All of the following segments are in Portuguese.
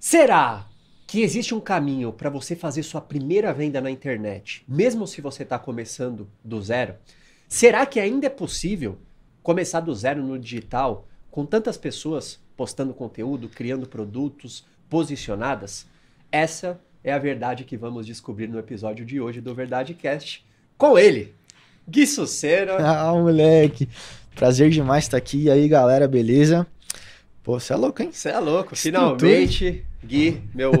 Será que existe um caminho para você fazer sua primeira venda na internet, mesmo se você está começando do zero? Será que ainda é possível começar do zero no digital com tantas pessoas postando conteúdo, criando produtos, posicionadas? Essa é a verdade que vamos descobrir no episódio de hoje do Verdade Cast com ele, Gui Sucera. Ah, moleque. Prazer demais estar aqui. E aí, galera, beleza? Pô, você é louco, hein? Você é louco. Finalmente, Gui, meu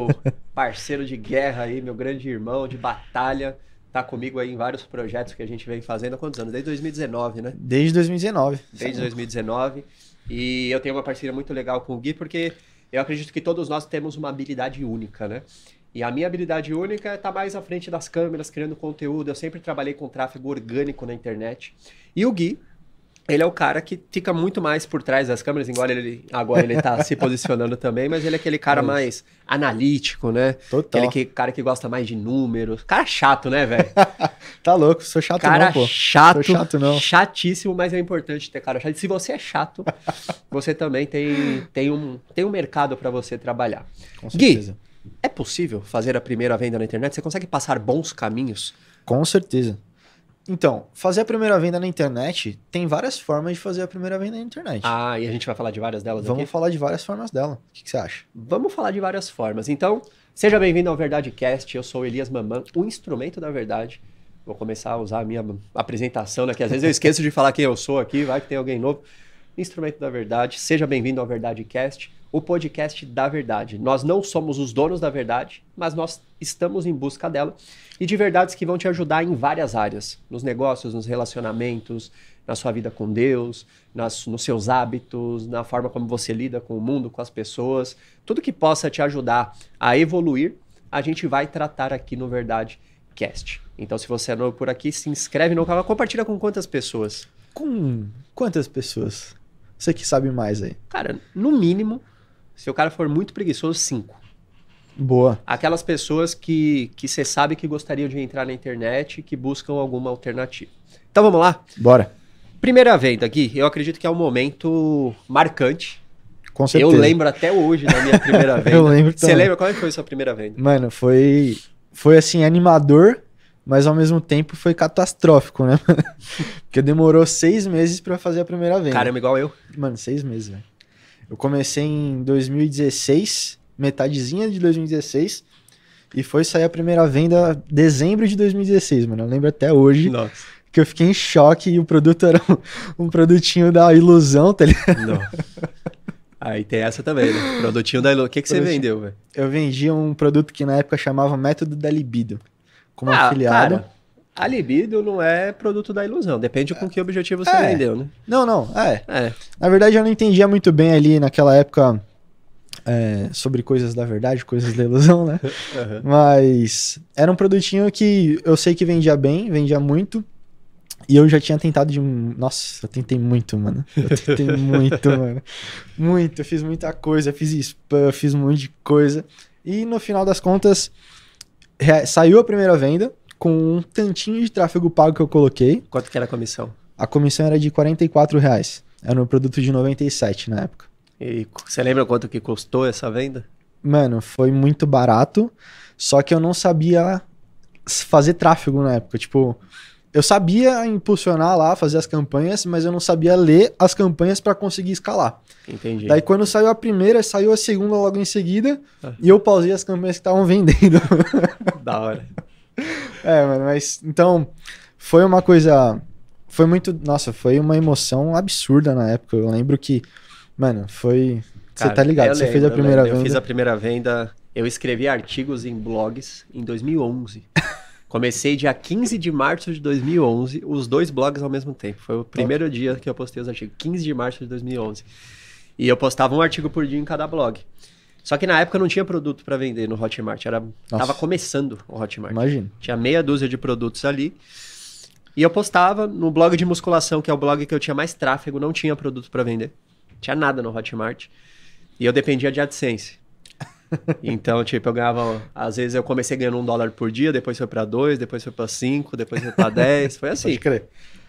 parceiro de guerra aí, meu grande irmão de batalha, tá comigo aí em vários projetos que a gente vem fazendo há quantos anos? Desde 2019, né? Desde 2019. Desde 2019. E eu tenho uma parceria muito legal com o Gui, porque eu acredito que todos nós temos uma habilidade única, né? E a minha habilidade única é tá estar mais à frente das câmeras, criando conteúdo. Eu sempre trabalhei com tráfego orgânico na internet. E o Gui ele é o cara que fica muito mais por trás das câmeras, embora ele agora ele tá se posicionando também, mas ele é aquele cara mais analítico, né? Total. Aquele que, cara que gosta mais de números. Cara chato, né, velho? tá louco, sou chato cara não, pô. chato. Sou chato não. Chatíssimo, mas é importante ter cara chato. Se você é chato, você também tem, tem, um, tem um mercado para você trabalhar. Com certeza. Gui, é possível fazer a primeira venda na internet? Você consegue passar bons caminhos? Com certeza. Então, fazer a primeira venda na internet, tem várias formas de fazer a primeira venda na internet. Ah, e a gente vai falar de várias delas Vamos aqui? falar de várias formas dela. O que, que, você acha? Vamos falar de várias formas. Então, seja bem-vindo ao VerdadeCast. Eu sou Elias Maman, o instrumento da verdade. Vou começar a usar a minha apresentação, né? Que às vezes eu esqueço de falar quem eu sou aqui, vai que tem alguém novo. Instrumento da verdade. Seja bem-vindo ao VerdadeCast o podcast da verdade. Nós não somos os donos da verdade, mas nós estamos em busca dela e de verdades que vão te ajudar em várias áreas: nos negócios, nos relacionamentos, na sua vida com Deus, nas, nos seus hábitos, na forma como você lida com o mundo, com as pessoas. Tudo que possa te ajudar a evoluir, a gente vai tratar aqui no Verdade Cast. Então, se você é novo por aqui, se inscreve no canal, compartilha com quantas pessoas? Com quantas pessoas? Você que sabe mais aí. Cara, no mínimo se o cara for muito preguiçoso, cinco. Boa. Aquelas pessoas que que você sabe que gostariam de entrar na internet, que buscam alguma alternativa. Então vamos lá? Bora. Primeira venda, Gui, eu acredito que é um momento marcante. Com certeza. Eu lembro até hoje da minha primeira venda. eu lembro também. Você lembra qual é foi a sua primeira venda? Mano, foi foi assim animador, mas ao mesmo tempo foi catastrófico, né? Porque demorou seis meses para fazer a primeira venda. Caramba, igual eu. Mano, seis meses, velho. Eu comecei em 2016, metadezinha de 2016. E foi sair a primeira venda em dezembro de 2016, mano. Eu lembro até hoje. Nossa. Que eu fiquei em choque e o produto era um, um produtinho da ilusão, tá ligado? Nossa. Aí ah, tem essa também, né? Produtinho da ilusão. O que, que você vendeu, velho? Eu vendia um produto que na época chamava Método da Libido. Como ah, afiliado. Para a libido não é produto da ilusão, depende com é. que objetivo você é. vendeu, né? Não, não, é. é. Na verdade, eu não entendia muito bem ali naquela época é, sobre coisas da verdade, coisas da ilusão, né? Uhum. Mas era um produtinho que eu sei que vendia bem, vendia muito. E eu já tinha tentado de. Nossa, eu tentei muito, mano. Eu tentei muito, mano. Muito. Eu fiz muita coisa, fiz spam, fiz um monte de coisa. E no final das contas, saiu a primeira venda com um tantinho de tráfego pago que eu coloquei. Quanto que era a comissão? A comissão era de 44 reais. Era um produto de 97 na época. E você lembra quanto que custou essa venda? Mano, foi muito barato, só que eu não sabia fazer tráfego na época. Tipo, eu sabia impulsionar lá, fazer as campanhas, mas eu não sabia ler as campanhas para conseguir escalar. Entendi. Daí quando saiu a primeira, saiu a segunda logo em seguida, ah. e eu pausei as campanhas que estavam vendendo. da hora. É, mano, mas então foi uma coisa. Foi muito. Nossa, foi uma emoção absurda na época. Eu lembro que. Mano, foi. Você tá ligado? Você fez a primeira eu venda. Eu fiz a primeira venda. Eu escrevi artigos em blogs em 2011. Comecei dia 15 de março de 2011, os dois blogs ao mesmo tempo. Foi o primeiro Top. dia que eu postei os artigos, 15 de março de 2011. E eu postava um artigo por dia em cada blog. Só que na época não tinha produto para vender no Hotmart, era tava começando o Hotmart. Imagina. Tinha meia dúzia de produtos ali. E eu postava no blog de musculação, que é o blog que eu tinha mais tráfego, não tinha produto para vender. Tinha nada no Hotmart. E eu dependia de AdSense. Então, tipo, eu ganhava. Às vezes eu comecei ganhando um dólar por dia, depois foi para dois, depois foi para cinco, depois foi para dez. Foi assim. Pode crer.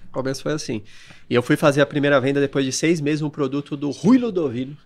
O começo foi assim. E eu fui fazer a primeira venda depois de seis meses um produto do Rui Ludovino,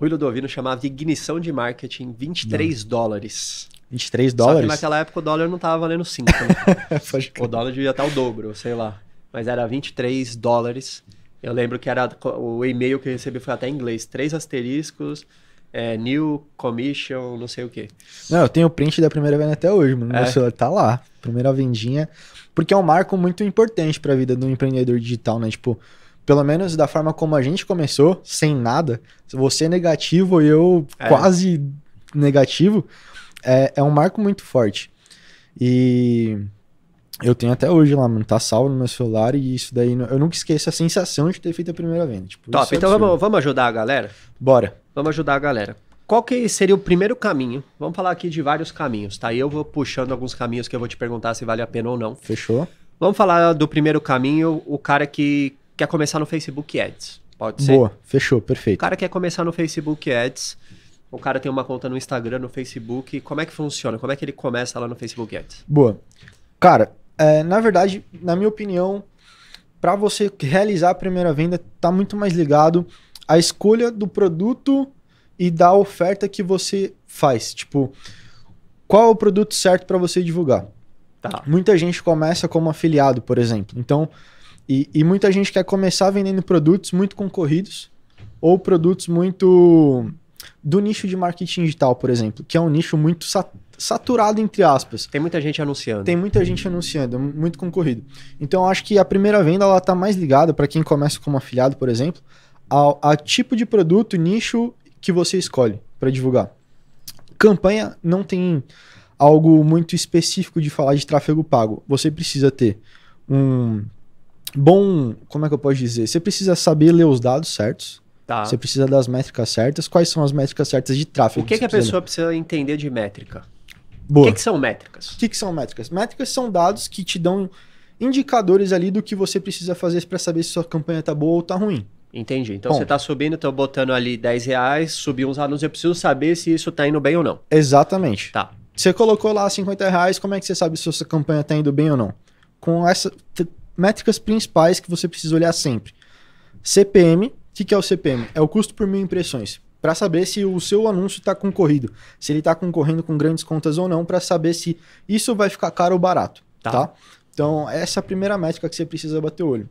Rui Ludovino chamava de ignição de marketing 23 não. dólares. 23 dólares? Só que naquela época o dólar não estava valendo 5. Né? o dólar devia estar o dobro, sei lá. Mas era 23 dólares. Eu lembro que era o e-mail que eu recebi foi até em inglês. Três asteriscos, é, new commission, não sei o quê. Não, eu tenho o print da primeira venda até hoje, mano. É. Meu celular tá lá. Primeira vendinha. Porque é um marco muito importante para a vida do empreendedor digital, né? Tipo, pelo menos da forma como a gente começou, sem nada, você é negativo e eu é. quase negativo, é, é um marco muito forte. E eu tenho até hoje lá, mano. Tá salvo no meu celular e isso daí. Eu nunca esqueço a sensação de ter feito a primeira venda. Tipo, Top. É então vamos, vamos ajudar a galera? Bora. Vamos ajudar a galera. Qual que seria o primeiro caminho? Vamos falar aqui de vários caminhos, tá? E eu vou puxando alguns caminhos que eu vou te perguntar se vale a pena ou não. Fechou. Vamos falar do primeiro caminho, o cara que quer começar no Facebook Ads. Pode ser? Boa, fechou, perfeito. O cara quer começar no Facebook Ads, o cara tem uma conta no Instagram, no Facebook. Como é que funciona? Como é que ele começa lá no Facebook Ads? Boa. Cara, é, na verdade, na minha opinião, para você realizar a primeira venda, tá muito mais ligado à escolha do produto e da oferta que você faz. Tipo, qual é o produto certo para você divulgar? Tá. Muita gente começa como afiliado, por exemplo. Então, e, e muita gente quer começar vendendo produtos muito concorridos ou produtos muito do nicho de marketing digital, por exemplo, que é um nicho muito saturado, entre aspas. Tem muita gente anunciando. Tem muita gente anunciando, muito concorrido. Então, acho que a primeira venda ela está mais ligada para quem começa como afiliado, por exemplo, ao, ao tipo de produto, nicho que você escolhe para divulgar. Campanha não tem algo muito específico de falar de tráfego pago. Você precisa ter um bom, como é que eu posso dizer? Você precisa saber ler os dados certos. Tá. Você precisa das métricas certas. Quais são as métricas certas de tráfego? O que, que, que a pessoa precisa entender de métrica? Boa. O que, que são métricas? O que, são métricas? Métricas são dados que te dão indicadores ali do que você precisa fazer para saber se sua campanha tá boa ou tá ruim. Entendi. Então você tá subindo, tô botando ali 10 reais, subi uns anúncios, eu preciso saber se isso tá indo bem ou não. Exatamente. Tá. Você colocou lá 50 reais, como é que você sabe se sua campanha tá indo bem ou não? Com essa métricas principais que você precisa olhar sempre. CPM, o que, que é o CPM? É o custo por mil impressões. Para saber se o seu anúncio está concorrido, se ele está concorrendo com grandes contas ou não, para saber se isso vai ficar caro ou barato. Tá. tá. Então, essa é a primeira métrica que você precisa bater o olho.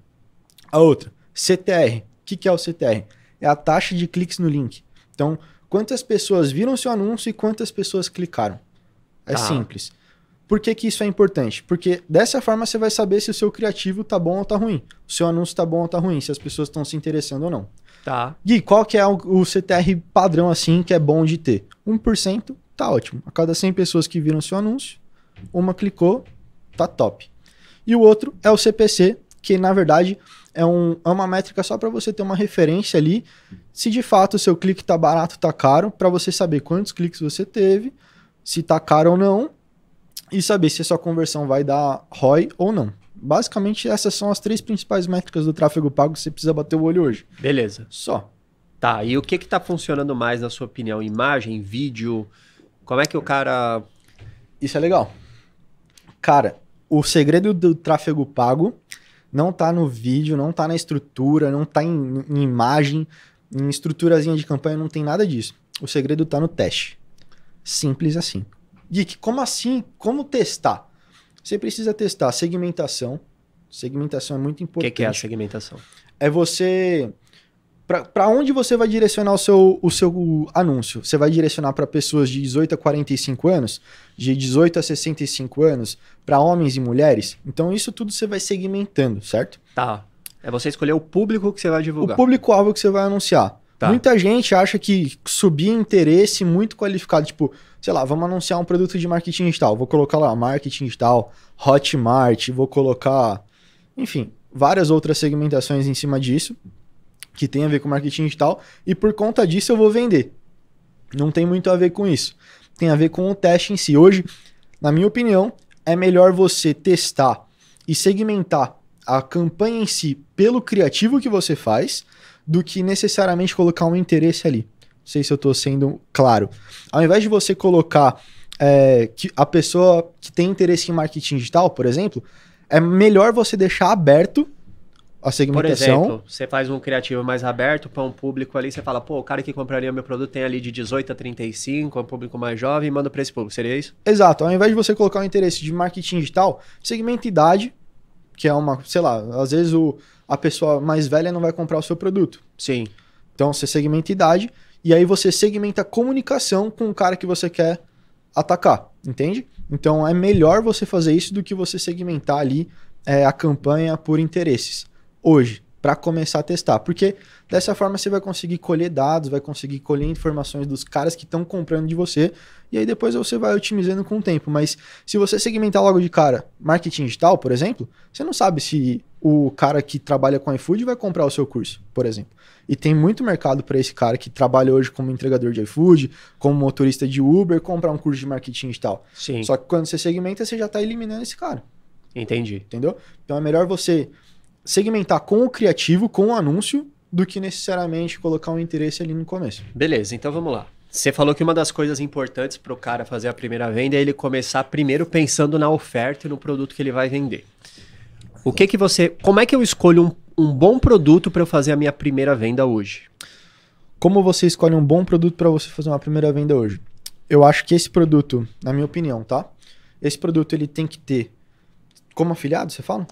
A outra, CTR. O que, que é o CTR? É a taxa de cliques no link. Então, quantas pessoas viram seu anúncio e quantas pessoas clicaram. É tá. simples. Por que, que isso é importante? Porque dessa forma você vai saber se o seu criativo tá bom ou tá ruim. O seu anúncio tá bom ou tá ruim, se as pessoas estão se interessando ou não. Tá. Gui, qual que é o, o CTR padrão assim que é bom de ter? 1% tá ótimo. A cada 100 pessoas que viram seu anúncio, uma clicou, tá top. E o outro é o CPC, que na verdade é, um, é uma métrica só para você ter uma referência ali, se de fato o seu clique tá barato, tá caro, para você saber quantos cliques você teve, se tá caro ou não, e saber se a sua conversão vai dar ROI ou não. Basicamente, essas são as três principais métricas do tráfego pago que você precisa bater o olho hoje. Beleza. Só. Tá, e o que que tá funcionando mais, na sua opinião? Imagem, vídeo? Como é que o cara... Isso é legal. Cara, o segredo do tráfego pago não tá no vídeo, não tá na estrutura, não tá em, em imagem, em estruturazinha de campanha, não tem nada disso. O segredo tá no teste. Simples assim. Geek, como assim? Como testar? Você precisa testar segmentação. Segmentação é muito importante. O que, que, é a segmentação? É você. Para onde você vai direcionar o seu, o seu anúncio? Você vai direcionar para pessoas de 18 a 45 anos? De 18 a 65 anos? Para homens e mulheres? Então, isso tudo você vai segmentando, certo? Tá. É você escolher o público que você vai divulgar. O público-alvo que você vai anunciar. Tá. Muita gente acha que subir interesse muito qualificado, tipo, sei lá, vamos anunciar um produto de marketing digital, vou colocar lá marketing digital, Hotmart, vou colocar, enfim, várias outras segmentações em cima disso que tem a ver com marketing digital e por conta disso eu vou vender. Não tem muito a ver com isso. Tem a ver com o teste em si. Hoje, na minha opinião, é melhor você testar e segmentar a campanha em si pelo criativo que você faz do que necessariamente colocar um interesse ali. Não sei se eu estou sendo claro. Ao invés de você colocar é, que a pessoa que tem interesse em marketing digital, por exemplo, é melhor você deixar aberto a segmentação. Por exemplo, você faz um criativo mais aberto para um público ali, você fala, pô, o cara que compraria meu produto tem ali de 18 a 35, é um público mais jovem, manda para esse público, seria isso? Exato, ao invés de você colocar o um interesse de marketing digital, segmenta idade, que é uma, sei lá, às vezes o, a pessoa mais velha não vai comprar o seu produto. Sim. Então você segmenta idade e aí você segmenta comunicação com o cara que você quer atacar, entende? Então é melhor você fazer isso do que você segmentar ali é, a campanha por interesses. Hoje, para começar a testar. Porque dessa forma você vai conseguir colher dados, vai conseguir colher informações dos caras que estão comprando de você, e aí depois você vai otimizando com o tempo. Mas se você segmentar logo de cara marketing digital, por exemplo, você não sabe se o cara que trabalha com iFood vai comprar o seu curso, por exemplo. E tem muito mercado para esse cara que trabalha hoje como entregador de iFood, como motorista de Uber, comprar um curso de marketing digital. Sim. Só que quando você segmenta, você já está eliminando esse cara. Entendi. Entendeu? Então é melhor você segmentar com o criativo, com o anúncio, do que necessariamente colocar um interesse ali no começo. Beleza, então vamos lá. Você falou que uma das coisas importantes para o cara fazer a primeira venda é ele começar primeiro pensando na oferta e no produto que ele vai vender. O que que você, como é que eu escolho um, um bom produto para eu fazer a minha primeira venda hoje? Como você escolhe um bom produto para você fazer uma primeira venda hoje? Eu acho que esse produto, na minha opinião, tá? Esse produto ele tem que ter como afiliado, você fala?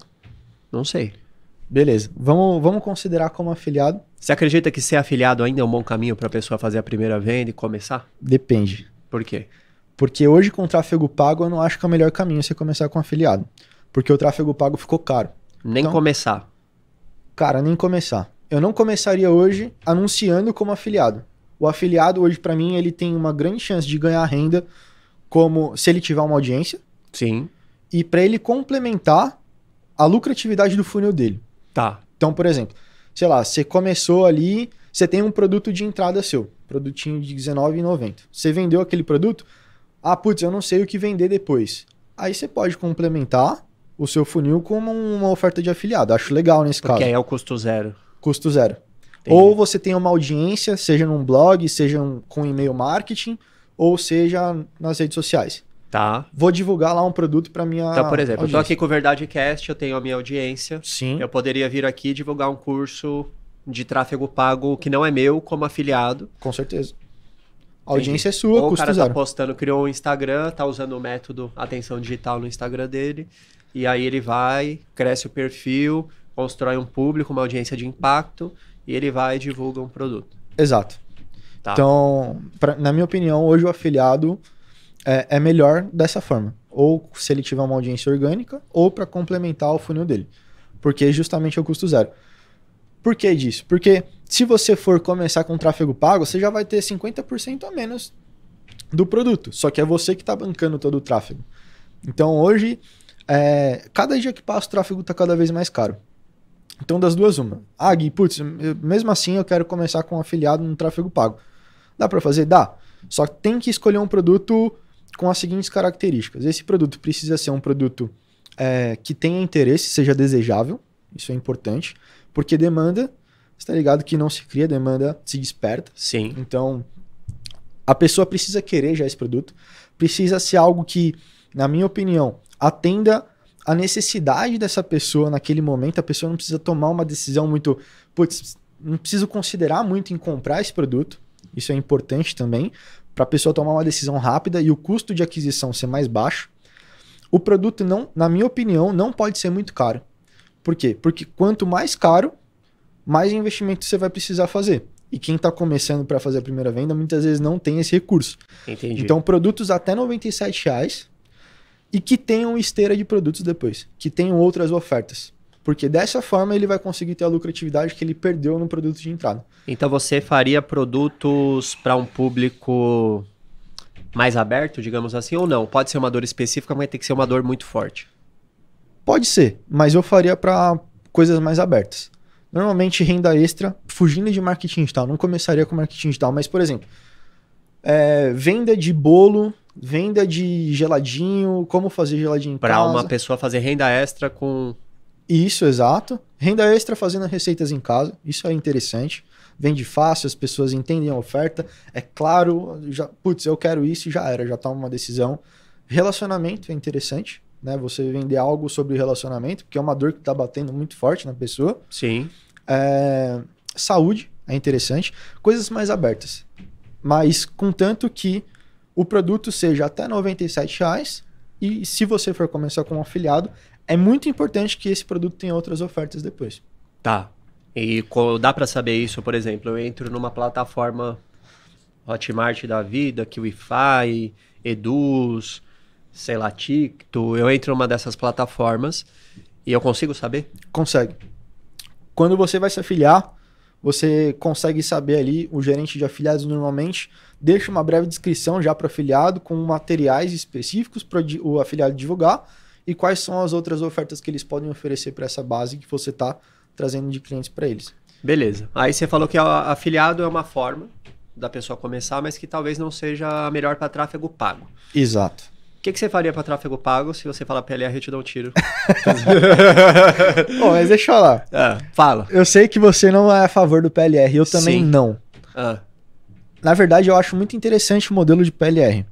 Não sei. Beleza. Vamos, vamos considerar como afiliado. Você acredita que ser afiliado ainda é um bom caminho para a pessoa fazer a primeira venda e começar? Depende. Por quê? Porque hoje com tráfego pago eu não acho que é o melhor caminho você começar com afiliado. Porque o tráfego pago ficou caro. Nem então, começar. Cara, nem começar. Eu não começaria hoje anunciando como afiliado. O afiliado hoje para mim ele tem uma grande chance de ganhar renda como se ele tiver uma audiência. Sim. E para ele complementar a lucratividade do funil dele. Tá. Então, por exemplo, sei lá, você começou ali, você tem um produto de entrada seu, produtinho de R$19,90. Você vendeu aquele produto, ah, putz, eu não sei o que vender depois. Aí você pode complementar o seu funil com uma oferta de afiliado. Acho legal nesse Porque caso. Porque aí é o custo zero. Custo zero. Entendi. Ou você tem uma audiência, seja num blog, seja com e-mail marketing, ou seja nas redes sociais. Tá. Vou divulgar lá um produto para minha. Então, por exemplo, audiência. eu tô aqui com o Verdade Cast, eu tenho a minha audiência. Sim. Eu poderia vir aqui divulgar um curso de tráfego pago que não é meu como afiliado. Com certeza. A audiência Entendi. é sua, Ou custa o cara tá zero. tá postando, criou um Instagram, tá usando o método atenção digital no Instagram dele, e aí ele vai, cresce o perfil, constrói um público, uma audiência de impacto, e ele vai e divulga um produto. Exato. Tá. Então, pra, na minha opinião, hoje o afiliado é, é melhor dessa forma. Ou se ele tiver uma audiência orgânica, ou para complementar o funil dele. Porque é justamente é o custo zero. Por que disso? Porque se você for começar com tráfego pago, você já vai ter 50% a menos do produto. Só que é você que está bancando todo o tráfego. Então hoje, é, cada dia que passa, o tráfego está cada vez mais caro. Então, das duas, uma. Ah, Gui, putz, mesmo assim eu quero começar com um afiliado no tráfego pago. Dá para fazer? Dá. Só que tem que escolher um produto com as seguintes características. Esse produto precisa ser um produto é, que tenha interesse, seja desejável, isso é importante, porque demanda, está ligado que não se cria, demanda se desperta. Sim. Então, a pessoa precisa querer já esse produto, precisa ser algo que, na minha opinião, atenda a necessidade dessa pessoa naquele momento. A pessoa não precisa tomar uma decisão muito, putz, não preciso considerar muito em comprar esse produto. Isso é importante também, para a pessoa tomar uma decisão rápida e o custo de aquisição ser mais baixo. O produto não, na minha opinião, não pode ser muito caro. Por quê? Porque quanto mais caro, mais investimento você vai precisar fazer. E quem está começando para fazer a primeira venda muitas vezes não tem esse recurso. Entendi. Então, produtos até R$ reais, e que tenham esteira de produtos depois, que tenham outras ofertas. Porque dessa forma ele vai conseguir ter a lucratividade que ele perdeu no produto de entrada. Então você faria produtos para um público mais aberto, digamos assim, ou não? Pode ser uma dor específica, mas tem que ser uma dor muito forte. Pode ser, mas eu faria para coisas mais abertas. Normalmente renda extra, fugindo de marketing digital, não começaria com marketing digital, mas por exemplo, é, venda de bolo venda de geladinho, como fazer geladinho em pra casa. Para uma pessoa fazer renda extra com isso, exato. Renda extra fazendo receitas em casa, isso é interessante. Vende fácil, as pessoas entendem a oferta. É claro, já, putz, eu quero isso e já era, já toma tá uma decisão. Relacionamento é interessante, né? Você vender algo sobre relacionamento, porque é uma dor que está batendo muito forte na pessoa. Sim. É, saúde é interessante. Coisas mais abertas. Mas contanto que o produto seja até R$ reais e se você for começar com um afiliado, é muito importante que esse produto tenha outras ofertas depois. Tá. E dá para saber isso, por exemplo, eu entro numa plataforma Hotmart da vida, fi Eduz, sei lá, Ticto, eu entro numa dessas plataformas e eu consigo saber? Consegue. Quando você vai se afiliar, você consegue saber ali, o gerente de afiliados normalmente deixa uma breve descrição já para o afiliado com materiais específicos para o afiliado divulgar e quais são as outras ofertas que eles podem oferecer para essa base que você está trazendo de clientes para eles. Beleza. Aí você falou que afiliado é uma forma da pessoa começar, mas que talvez não seja a melhor para tráfego pago. Exato. O que, que você faria para tráfego pago se você falar PLR ah, eu te dou um tiro? Bom, mas deixa eu falar. Ah, fala. Eu sei que você não é a favor do PLR, eu também Sim. não. Ah. Na verdade, eu acho muito interessante o modelo de PLR.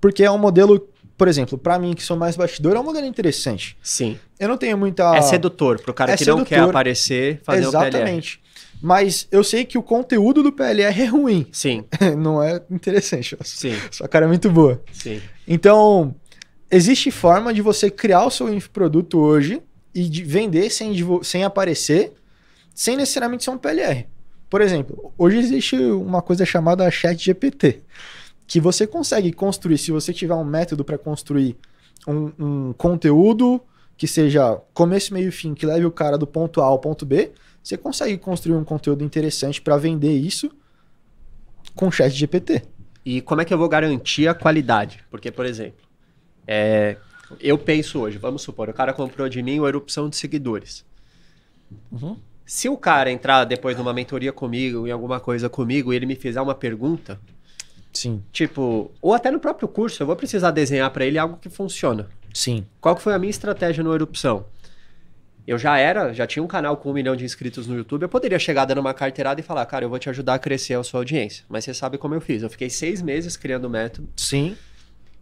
Porque é um modelo por exemplo, para mim que sou mais bastidor, é um modelo interessante. Sim. Eu não tenho muita. É sedutor, para o cara é que sedutor. não quer aparecer, fazer Exatamente. o Exatamente. Mas eu sei que o conteúdo do PLR é ruim. Sim. não é interessante. Sim. Sua cara é muito boa. Sim. Então, existe forma de você criar o seu produto hoje e de vender sem, sem aparecer, sem necessariamente ser um PLR. Por exemplo, hoje existe uma coisa chamada chat GPT que você consegue construir, se você tiver um método para construir um, um, conteúdo que seja começo, meio e fim, que leve o cara do ponto A ao ponto B, você consegue construir um conteúdo interessante para vender isso com chat GPT. E como é que eu vou garantir a qualidade? Porque, por exemplo, é, eu penso hoje, vamos supor, o cara comprou de mim uma erupção de seguidores. Uhum. Se o cara entrar depois numa mentoria comigo, em alguma coisa comigo, e ele me fizer uma pergunta, Sim. Tipo, ou até no próprio curso, eu vou precisar desenhar para ele algo que funciona. Sim. Qual que foi a minha estratégia no Erupção? Eu já era, já tinha um canal com um milhão de inscritos no YouTube, eu poderia chegar dando uma carteirada e falar, cara, eu vou te ajudar a crescer a sua audiência. Mas você sabe como eu fiz. Eu fiquei seis meses criando o método. Sim.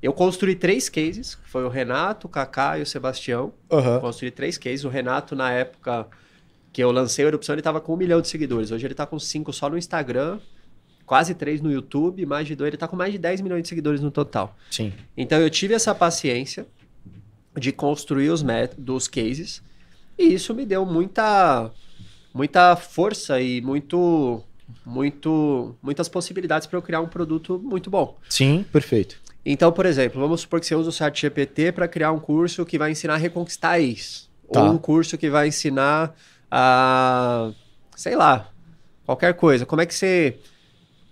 Eu construí três cases, foi o Renato, o Kaká e o Sebastião. Uhum. Construí três cases. O Renato, na época que eu lancei a Erupção, ele estava com um milhão de seguidores. Hoje ele está com cinco só no Instagram quase 3 no YouTube, mais de 2. Ele tá com mais de 10 milhões de seguidores no total. Sim. Então eu tive essa paciência de construir os métodos, cases, e isso me deu muita muita força e muito muito muitas possibilidades para eu criar um produto muito bom. Sim, perfeito. Então, por exemplo, vamos supor que você usa o chat GPT para criar um curso que vai ensinar a reconquistar ex, tá. ou um curso que vai ensinar a sei lá, qualquer coisa. Como é que você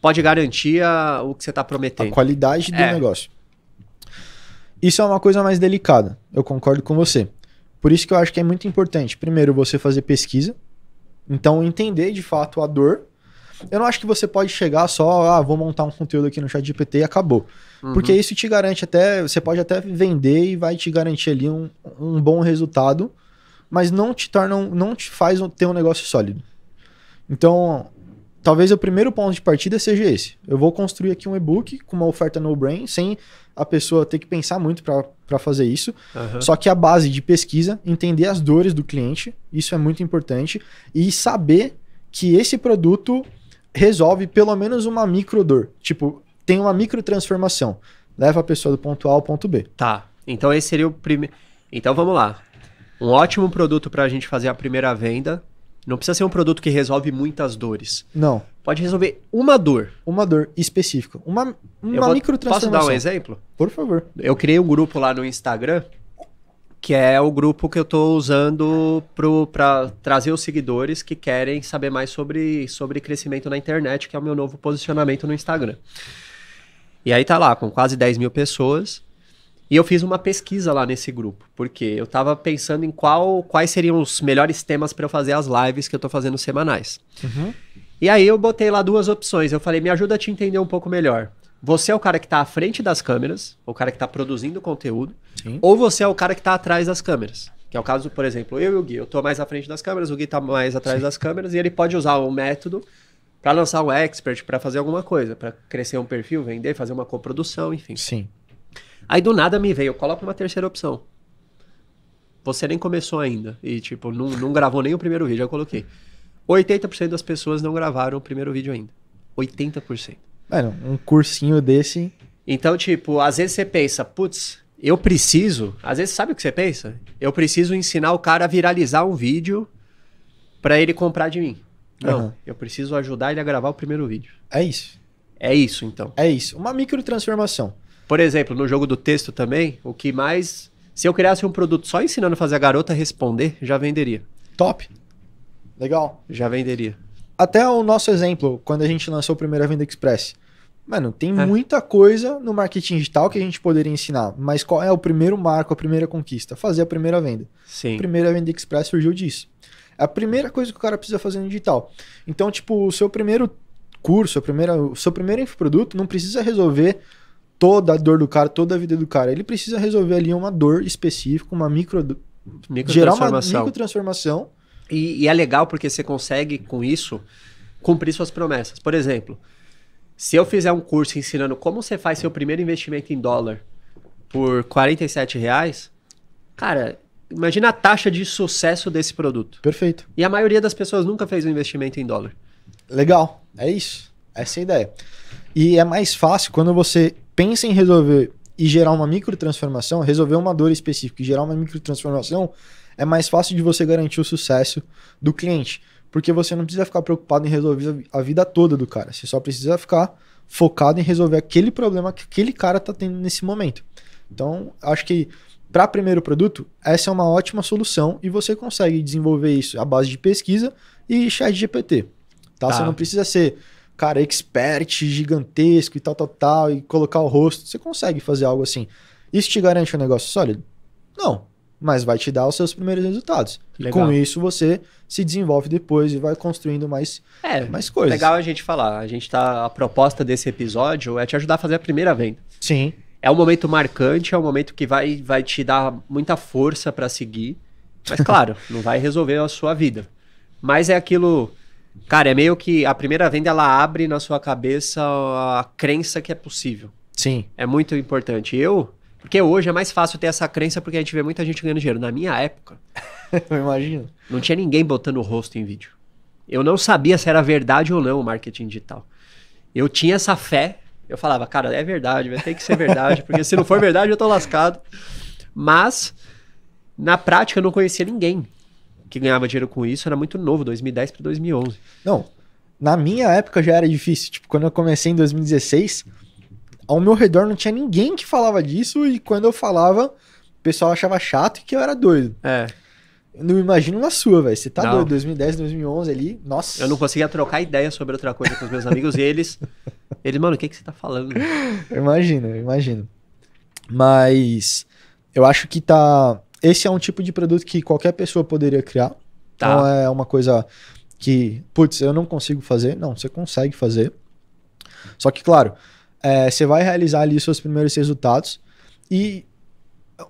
pode garantir a, o que você está prometendo. A qualidade do é. negócio. Isso é uma coisa mais delicada, eu concordo com você. Por isso que eu acho que é muito importante, primeiro, você fazer pesquisa, então entender de fato a dor. Eu não acho que você pode chegar só, ah, vou montar um conteúdo aqui no chat GPT e acabou. Uhum. Porque isso te garante até, você pode até vender e vai te garantir ali um, um bom resultado, mas não te torna, não te faz ter um negócio sólido. Então, talvez o primeiro ponto de partida seja esse. Eu vou construir aqui um e-book com uma oferta no brain, sem a pessoa ter que pensar muito para fazer isso. Uhum. Só que a base de pesquisa, entender as dores do cliente, isso é muito importante, e saber que esse produto resolve pelo menos uma micro dor. Tipo, tem uma micro transformação. Leva a pessoa do ponto A ao ponto B. Tá. Então esse seria o primeiro. Então vamos lá. Um ótimo produto para a gente fazer a primeira venda não precisa ser um produto que resolve muitas dores. Não. Pode resolver uma dor. Uma dor específica. Uma, uma microtransformação. Posso dar um exemplo? Por favor. Eu criei um grupo lá no Instagram, que é o grupo que eu estou usando para trazer os seguidores que querem saber mais sobre, sobre crescimento na internet, que é o meu novo posicionamento no Instagram. E aí tá lá, com quase 10 mil pessoas. E eu fiz uma pesquisa lá nesse grupo, porque eu estava pensando em qual, quais seriam os melhores temas para eu fazer as lives que eu estou fazendo semanais. Uhum. E aí eu botei lá duas opções. Eu falei, me ajuda a te entender um pouco melhor. Você é o cara que está à frente das câmeras, o cara que está produzindo conteúdo, Sim. ou você é o cara que está atrás das câmeras? Que é o caso, por exemplo, eu e o Gui. Eu estou mais à frente das câmeras, o Gui está mais atrás Sim. das câmeras, e ele pode usar um método para lançar um expert, para fazer alguma coisa, para crescer um perfil, vender, fazer uma coprodução, enfim. Sim. Aí do nada me veio, coloca uma terceira opção. Você nem começou ainda. E, tipo, não, não gravou nem o primeiro vídeo, eu coloquei. 80% das pessoas não gravaram o primeiro vídeo ainda. 80%. Mano, um cursinho desse. Então, tipo, às vezes você pensa, putz, eu preciso. Às vezes, sabe o que você pensa? Eu preciso ensinar o cara a viralizar um vídeo para ele comprar de mim. Não, uhum. eu preciso ajudar ele a gravar o primeiro vídeo. É isso. É isso, então. É isso. Uma micro transformação. Por exemplo, no jogo do texto também, o que mais. Se eu criasse um produto só ensinando a fazer a garota responder, já venderia. Top. Legal. Já venderia. Até o nosso exemplo, quando a gente lançou a primeira Venda Express. Mano, tem é. muita coisa no marketing digital que a gente poderia ensinar, mas qual é o primeiro marco, a primeira conquista? Fazer a primeira venda. Sim. A primeira Venda Express surgiu disso. É a primeira coisa que o cara precisa fazer no digital. Então, tipo, o seu primeiro curso, a primeira, o seu primeiro infoproduto não precisa resolver toda a dor do cara, toda a vida do cara. Ele precisa resolver ali uma dor específica, uma micro. gerar uma micro transformação. E, e é legal porque você consegue, com isso, cumprir suas promessas. Por exemplo, se eu fizer um curso ensinando como você faz seu primeiro investimento em dólar por 47 reais, cara, imagina a taxa de sucesso desse produto. Perfeito. E a maioria das pessoas nunca fez um investimento em dólar. Legal, é isso. Essa é a ideia. E é mais fácil quando você pensa em resolver e gerar uma micro transformação resolver uma dor específica e gerar uma micro transformação é mais fácil de você garantir o sucesso do cliente. Porque você não precisa ficar preocupado em resolver a vida toda do cara. Você só precisa ficar focado em resolver aquele problema que aquele cara está tendo nesse momento. Então, acho que para primeiro produto, essa é uma ótima solução e você consegue desenvolver isso à base de pesquisa e chat GPT. Tá? tá? Você tá. não precisa ser cara, expert, gigantesco e tal, tal, tal, e colocar o rosto. Você consegue fazer algo assim. Isso te garante um negócio sólido? Não. Mas vai te dar os seus primeiros resultados. Legal. Com isso, você se desenvolve depois e vai construindo mais, é, mais coisas. Legal a gente falar. A gente tá. A proposta desse episódio é te ajudar a fazer a primeira venda. Sim. É um momento marcante, é um momento que vai, vai te dar muita força para seguir. Mas, claro, não vai resolver a sua vida. Mas é aquilo Cara, é meio que a primeira venda ela abre na sua cabeça a crença que é possível. Sim. É muito importante. Eu, porque hoje é mais fácil ter essa crença porque a gente vê muita gente ganhando dinheiro. Na minha época, eu imagino. Não tinha ninguém botando o rosto em vídeo. Eu não sabia se era verdade ou não o marketing digital. Eu tinha essa fé. Eu falava, cara, é verdade, vai ter que ser verdade, porque se não for verdade eu tô lascado. Mas na prática eu não conhecia ninguém que ganhava dinheiro com isso era muito novo, 2010 para 2011. Não, na minha época já era difícil. Tipo, quando eu comecei em 2016, ao meu redor não tinha ninguém que falava disso e quando eu falava, o pessoal achava chato e que eu era doido. É. não imagino na sua, velho. Você tá não. doido, 2010, 2011 ali, nossa. Eu não conseguia trocar ideia sobre outra coisa com os meus amigos e eles, eles, mano, o que, é que você tá falando? Eu imagino, eu imagino. Mas eu acho que tá esse é um tipo de produto que qualquer pessoa poderia criar. Tá. Não é uma coisa que, putz, eu não consigo fazer. Não, você consegue fazer. Só que, claro, é, você vai realizar ali os seus primeiros resultados. E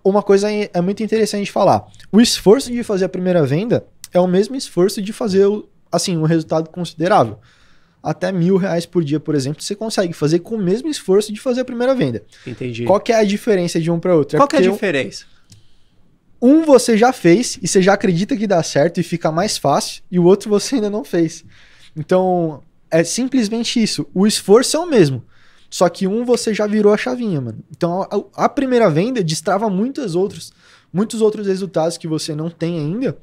uma coisa é, é muito interessante falar: o esforço de fazer a primeira venda é o mesmo esforço de fazer assim um resultado considerável. Até mil reais por dia, por exemplo, você consegue fazer com o mesmo esforço de fazer a primeira venda. Entendi. Qual que é a diferença de um para outro? É Qual é, que é a diferença? Um você já fez e você já acredita que dá certo e fica mais fácil, e o outro você ainda não fez. Então, é simplesmente isso. O esforço é o mesmo. Só que um você já virou a chavinha, mano. Então, a, a primeira venda destrava muitas outras, muitos outros resultados que você não tem ainda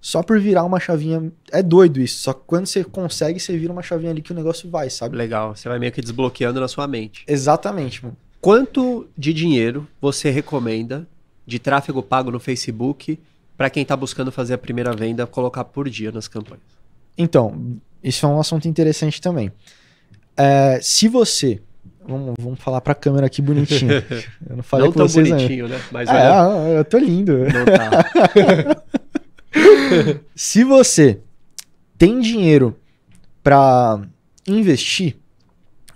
só por virar uma chavinha. É doido isso. Só que quando você consegue, você vira uma chavinha ali que o negócio vai, sabe? Legal. Você vai meio que desbloqueando na sua mente. Exatamente, mano. Quanto de dinheiro você recomenda de tráfego pago no Facebook para quem está buscando fazer a primeira venda, colocar por dia nas campanhas? Então, isso é um assunto interessante também. É, se você. Vamos, vamos falar para a câmera aqui bonitinho. Eu não falei não tão vocês, bonitinho, né? né? Mas é, olha... eu tô lindo. Não tá. se você tem dinheiro para investir,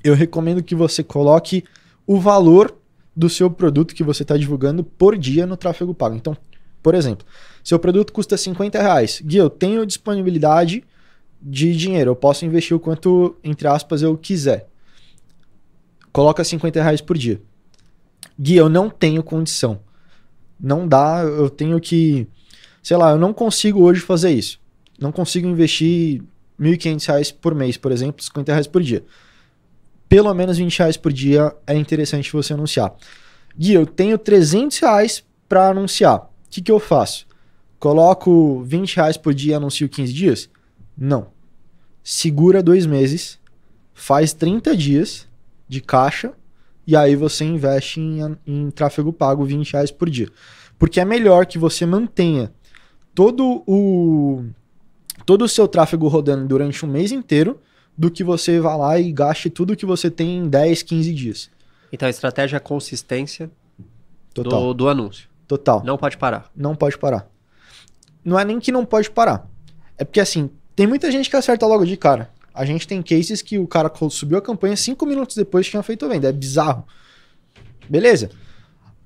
eu recomendo que você coloque o valor do seu produto que você está divulgando por dia no tráfego pago. Então, por exemplo, seu produto custa 50 reais. Gui, eu tenho disponibilidade de dinheiro, eu posso investir o quanto, entre aspas, eu quiser. Coloca 50 reais por dia. Gui, eu não tenho condição. Não dá, eu tenho que. Sei lá, eu não consigo hoje fazer isso. Não consigo investir R$ 1.500 por mês, por exemplo, 50 reais por dia pelo menos 20 reais por dia é interessante você anunciar. Gui, eu tenho 300 reais para anunciar. O que, que eu faço? Coloco 20 reais por dia e anuncio 15 dias? Não. Segura dois meses, faz 30 dias de caixa e aí você investe em, em tráfego pago 20 reais por dia. Porque é melhor que você mantenha todo o, todo o seu tráfego rodando durante um mês inteiro do que você vá lá e gaste tudo que você tem em 10, 15 dias. Então a estratégia é consistência Total. Do, do anúncio. Total. Não pode parar. Não pode parar. Não é nem que não pode parar. É porque assim, tem muita gente que acerta logo de cara. A gente tem cases que o cara subiu a campanha cinco minutos depois tinha feito a venda. É bizarro. Beleza.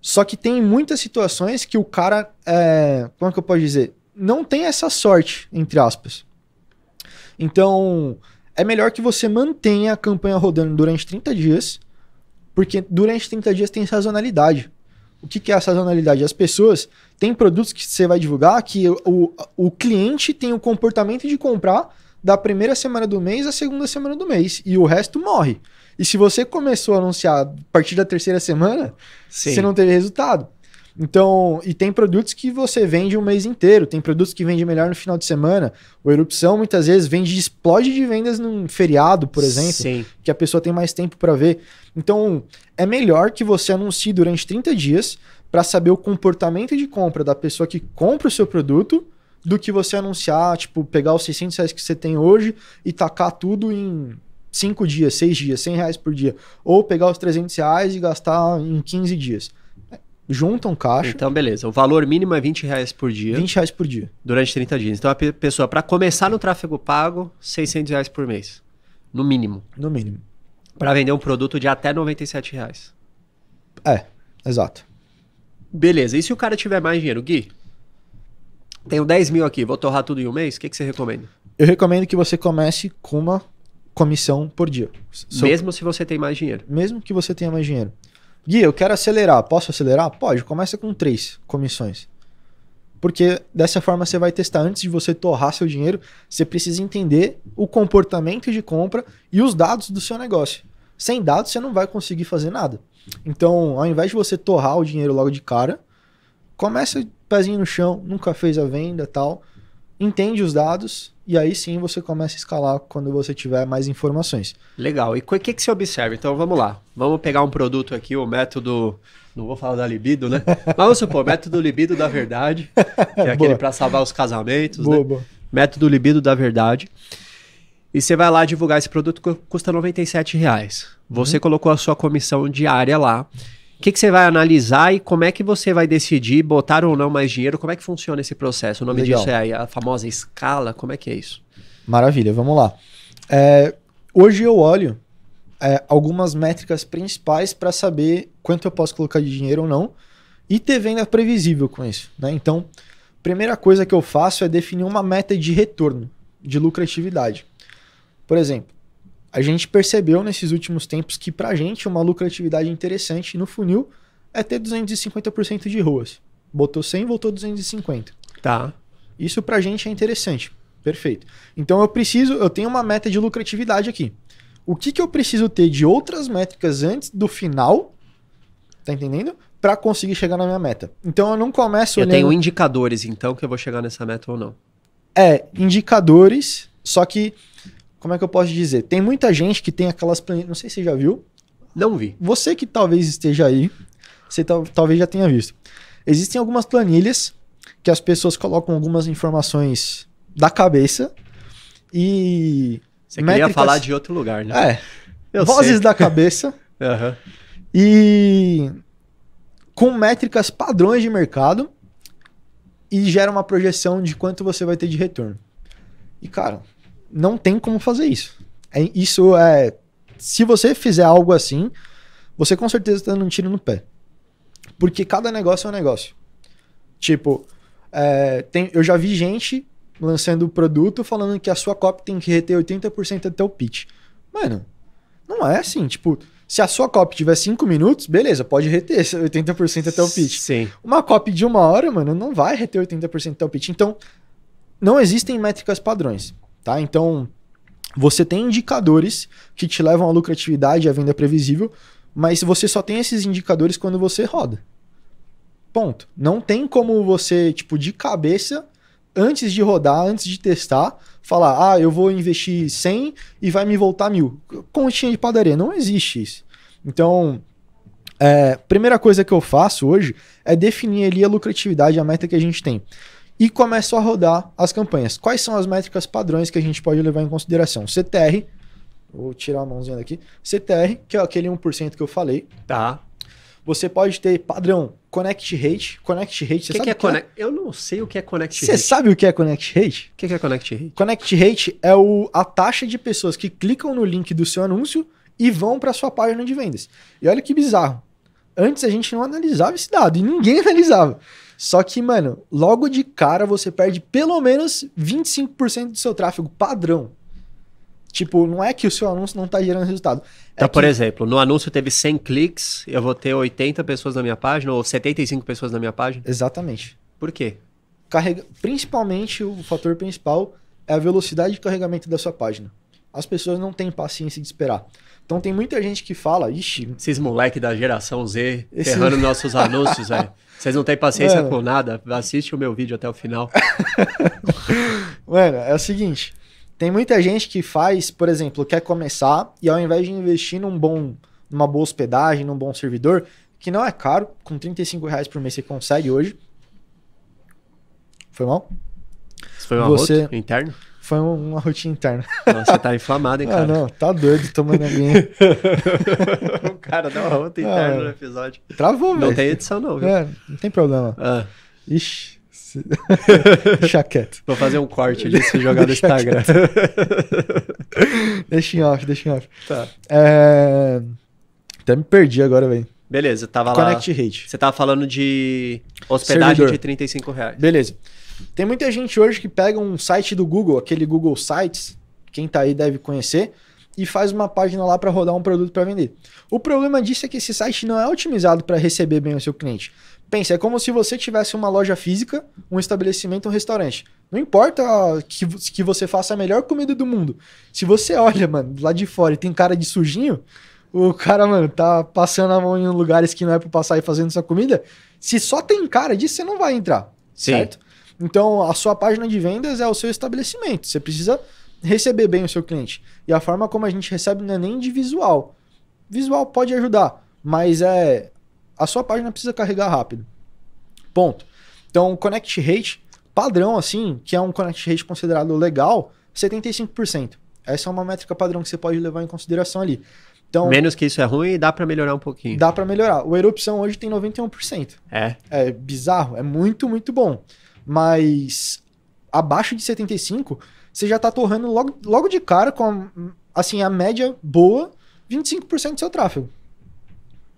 Só que tem muitas situações que o cara, é, como é que eu posso dizer? Não tem essa sorte, entre aspas. Então, é melhor que você mantenha a campanha rodando durante 30 dias, porque durante 30 dias tem sazonalidade. O que, que é a sazonalidade? As pessoas têm produtos que você vai divulgar que o, o cliente tem o comportamento de comprar da primeira semana do mês à segunda semana do mês, e o resto morre. E se você começou a anunciar a partir da terceira semana, Sim. você não teve resultado. Então, e tem produtos que você vende um mês inteiro, tem produtos que vende melhor no final de semana. O Erupção muitas vezes vende, explode de vendas num feriado, por exemplo, Sim. que a pessoa tem mais tempo para ver. Então, é melhor que você anuncie durante 30 dias para saber o comportamento de compra da pessoa que compra o seu produto do que você anunciar, tipo, pegar os 600 reais que você tem hoje e tacar tudo em 5 dias, 6 dias, 100 reais por dia. Ou pegar os 300 reais e gastar em 15 dias juntam caixa. Então, beleza. O valor mínimo é 20 reais por dia. 20 reais por dia. Durante 30 dias. Então, a pessoa, para começar no tráfego pago, 600 reais por mês. No mínimo. No mínimo. Para vender um produto de até 97 reais. É, exato. Beleza. E se o cara tiver mais dinheiro? Gui, tenho 10 mil aqui, vou torrar tudo em um mês? O que, que você recomenda? Eu recomendo que você comece com uma comissão por dia. Mesmo se você tem mais dinheiro? Mesmo que você tenha mais dinheiro. Gui, eu quero acelerar. Posso acelerar? Pode. Começa com três comissões. Porque dessa forma você vai testar. Antes de você torrar seu dinheiro, você precisa entender o comportamento de compra e os dados do seu negócio. Sem dados, você não vai conseguir fazer nada. Então, ao invés de você torrar o dinheiro logo de cara, começa pezinho no chão, nunca fez a venda tal entende os dados e aí sim você começa a escalar quando você tiver mais informações. Legal. E o que, que você observa? Então vamos lá. Vamos pegar um produto aqui, o método. Não vou falar da libido, né? Mas vamos supor, método libido da verdade, que é aquele para salvar os casamentos. Boa, né? boa. Método libido da verdade. E você vai lá divulgar esse produto que custa R$ reais. Você uhum. colocou a sua comissão diária lá. O que, que, você vai analisar e como é que você vai decidir botar ou não mais dinheiro? Como é que funciona esse processo? O nome Legal. disso é a famosa escala? Como é que é isso? Maravilha, vamos lá. É, hoje eu olho é, algumas métricas principais para saber quanto eu posso colocar de dinheiro ou não e ter venda previsível com isso. Né? Então, primeira coisa que eu faço é definir uma meta de retorno, de lucratividade. Por exemplo, a gente percebeu nesses últimos tempos que para a gente uma lucratividade interessante no funil é ter 250% de ruas. Botou 100, voltou 250. Tá. Isso para a gente é interessante. Perfeito. Então eu preciso, eu tenho uma meta de lucratividade aqui. O que, que eu preciso ter de outras métricas antes do final? Tá entendendo? Para conseguir chegar na minha meta. Então eu não começo. Eu olhando... tenho indicadores então que eu vou chegar nessa meta ou não. É, indicadores, só que como é que eu posso dizer? Tem muita gente que tem aquelas planilhas. Não sei se você já viu. Não vi. Você que talvez esteja aí, você talvez já tenha visto. Existem algumas planilhas que as pessoas colocam algumas informações da cabeça e. Você métricas... queria falar de outro lugar, né? É. Eu vozes sei. da cabeça. uhum. E com métricas padrões de mercado e gera uma projeção de quanto você vai ter de retorno. E, cara, não tem como fazer isso. É, isso é. Se você fizer algo assim, você com certeza está dando um tiro no pé. Porque cada negócio é um negócio. Tipo, é, tem, eu já vi gente lançando o produto falando que a sua copy tem que reter 80% até o pitch. Mano, não é assim. Tipo, se a sua copy tiver 5 minutos, beleza, pode reter 80% até o pitch. Sim. Uma copy de uma hora, mano, não vai reter 80% até o pitch. Então, não existem métricas padrões. Tá? Então, você tem indicadores que te levam à lucratividade e à venda previsível, mas você só tem esses indicadores quando você roda. Ponto. Não tem como você, tipo, de cabeça, antes de rodar, antes de testar, falar, ah, eu vou investir 100 e vai me voltar mil. Continha de padaria. Não existe isso. Então, é, primeira coisa que eu faço hoje é definir ali a lucratividade, a meta que a gente tem e começo a rodar as campanhas. Quais são as métricas padrões que a gente pode levar em consideração? CTR, vou tirar a mãozinha daqui. CTR, que é aquele 1% que eu falei. Tá. Você pode ter padrão Connect Rate. Connect Rate, você que sabe é que é, que connect... é? Eu não sei o que é Connect Rate. Você sabe o que é Connect Rate? O que, que é Connect Rate? Connect Rate é o, a taxa de pessoas que clicam no link do seu anúncio e vão para sua página de vendas. E olha que bizarro. Antes a gente não analisava esse dado e ninguém analisava. Só que, mano, logo de cara você perde pelo menos 25% do seu tráfego padrão. Tipo, não é que o seu anúncio não tá gerando resultado. É então, que... por exemplo, no anúncio teve 100 cliques, eu vou ter 80 pessoas na minha página ou 75 pessoas na minha página? Exatamente. Por quê? Carrega... Principalmente, o fator principal é a velocidade de carregamento da sua página. As pessoas não têm paciência de esperar. Então tem muita gente que fala, ixi... Esses moleque da geração Z, esse... errando nossos anúncios, velho. Vocês não têm paciência Mano. com nada? Assiste o meu vídeo até o final. Mano, é o seguinte. Tem muita gente que faz, por exemplo, quer começar e ao invés de investir num bom, numa boa hospedagem, num bom servidor, que não é caro, com 35 reais por mês você consegue hoje. Foi mal? Isso foi um você... interno? Foi uma rotina interna. Nossa, você tá inflamado, hein, ah, cara? Ah, não, tá doido tomando a minha. o cara dá uma rota interna ah, no episódio. Travou, velho. Não tem edição, não, viu? É, não tem problema. Ah. Ixi. Deixa quieto. Vou fazer um corte disso se jogar no Instagram. deixa em off, deixa em off. Tá. É... Até me perdi agora, velho. Beleza, tava Connect lá. Connect Rate. Você tava falando de hospedagem Servidor. de 35 reais. Beleza. Tem muita gente hoje que pega um site do Google, aquele Google Sites, quem tá aí deve conhecer, e faz uma página lá para rodar um produto para vender. O problema disso é que esse site não é otimizado para receber bem o seu cliente. Pensa, é como se você tivesse uma loja física, um estabelecimento, um restaurante. Não importa que, que você faça a melhor comida do mundo. Se você olha, mano, lá de fora e tem cara de sujinho, o cara, mano, tá passando a mão em lugares que não é pra passar e fazendo sua comida. Se só tem cara disso, você não vai entrar. Sim. Certo? Então, a sua página de vendas é o seu estabelecimento. Você precisa receber bem o seu cliente. E a forma como a gente recebe não é nem de visual. Visual pode ajudar, mas é a sua página precisa carregar rápido. Ponto. Então, connect rate padrão assim, que é um connect rate considerado legal, 75%. Essa é uma métrica padrão que você pode levar em consideração ali. Então, Menos que isso é ruim e dá para melhorar um pouquinho. Dá para melhorar. O Erupção hoje tem 91%. É. É bizarro, é muito, muito bom. Mas abaixo de 75, você já está torrando logo, logo de cara com a, assim, a média boa, 25% do seu tráfego.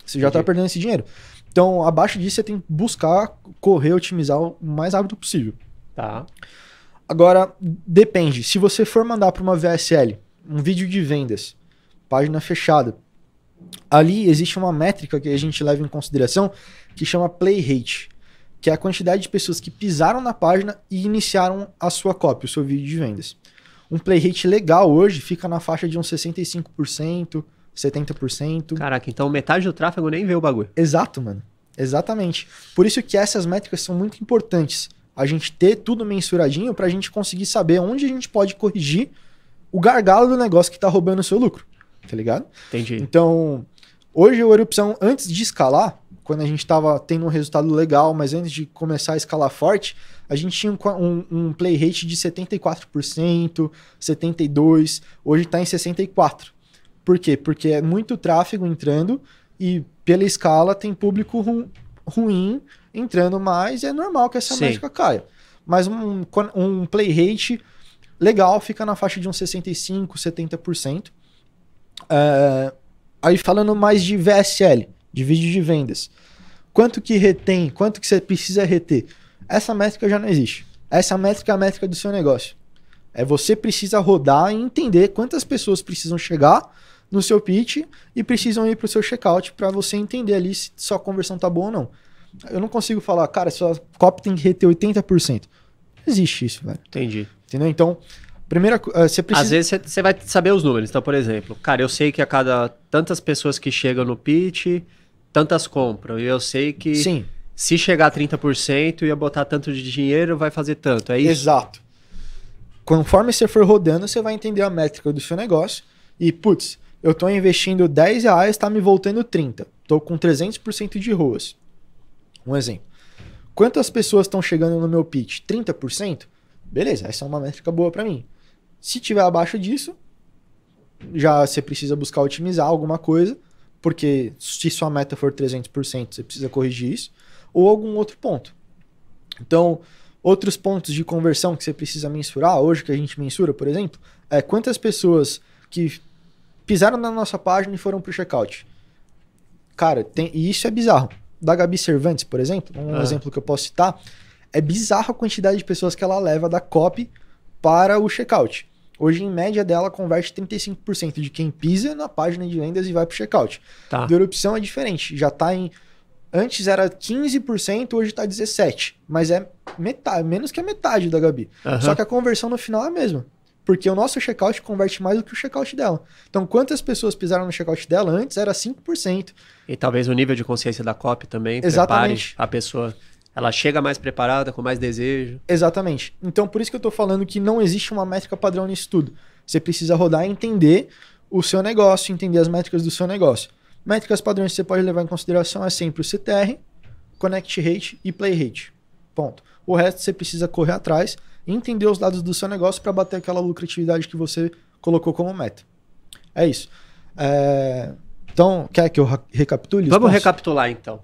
Você já está perdendo esse dinheiro. Então, abaixo disso, você tem que buscar correr, otimizar o mais rápido possível. Tá. Agora, depende. Se você for mandar para uma VSL, um vídeo de vendas, página fechada, ali existe uma métrica que a gente leva em consideração que chama play rate que é a quantidade de pessoas que pisaram na página e iniciaram a sua cópia, o seu vídeo de vendas. Um play rate legal hoje fica na faixa de uns 65%, 70%. Caraca, então metade do tráfego nem vê o bagulho. Exato, mano. Exatamente. Por isso que essas métricas são muito importantes. A gente ter tudo mensuradinho para a gente conseguir saber onde a gente pode corrigir o gargalo do negócio que está roubando o seu lucro. Tá ligado? Entendi. Então, hoje o Erupção, antes de escalar, quando a gente estava tendo um resultado legal, mas antes de começar a escalar forte, a gente tinha um, um, um play rate de 74%, 72%, hoje está em 64%. Por quê? Porque é muito tráfego entrando e pela escala tem público ru, ruim entrando mais, é normal que essa Sim. métrica caia. Mas um, um play rate legal fica na faixa de uns 65%, 70%. Uh, aí falando mais de VSL, de vídeo de vendas. Quanto que retém, quanto que você precisa reter. Essa métrica já não existe. Essa métrica é a métrica do seu negócio. É você precisa rodar e entender quantas pessoas precisam chegar no seu pitch e precisam ir para o seu checkout para você entender ali se sua conversão tá boa ou não. Eu não consigo falar, cara, sua copy tem que reter 80%. Não existe isso, velho. Entendi. Entendeu? Então, Primeira, ah, você precisa... Às vezes você vai saber os números. Então, por exemplo, cara, eu sei que a cada tantas pessoas que chegam no pitch, tantas compram. E eu sei que Sim. se chegar a 30% e eu botar tanto de dinheiro, vai fazer tanto. É isso? Exato. Conforme você for rodando, você vai entender a métrica do seu negócio. E, putz, eu estou investindo 10 reais, está me voltando 30. Estou com 300% de ruas Um exemplo. Quantas pessoas estão chegando no meu pitch? 30%? Beleza, essa é uma métrica boa para mim. Se tiver abaixo disso, já você precisa buscar otimizar alguma coisa, porque se sua meta for 300%, você precisa corrigir isso, ou algum outro ponto. Então, outros pontos de conversão que você precisa mensurar, hoje que a gente mensura, por exemplo, é quantas pessoas que pisaram na nossa página e foram para o checkout. Cara, tem, e isso é bizarro. Da Gabi Cervantes, por exemplo, um ah. exemplo que eu posso citar, é bizarro a quantidade de pessoas que ela leva da copy para o checkout. Hoje, em média dela, converte 35% de quem pisa na página de vendas e vai para o checkout. Tá. Do erupção é diferente, já está em. Antes era 15%, hoje está 17%. Mas é metade, menos que a metade da Gabi. Uhum. Só que a conversão no final é a mesma. Porque o nosso checkout converte mais do que o checkout dela. Então, quantas pessoas pisaram no checkout dela antes era 5%. E talvez o nível de consciência da COP também Exatamente. a pessoa ela chega mais preparada, com mais desejo. Exatamente. Então, por isso que eu estou falando que não existe uma métrica padrão nisso tudo. Você precisa rodar e entender o seu negócio, entender as métricas do seu negócio. Métricas padrões que você pode levar em consideração é sempre o CTR, Connect Rate e Play Rate. Ponto. O resto você precisa correr atrás, entender os dados do seu negócio para bater aquela lucratividade que você colocou como meta. É isso. É... Então, quer que eu recapitule? Vamos recapitular então.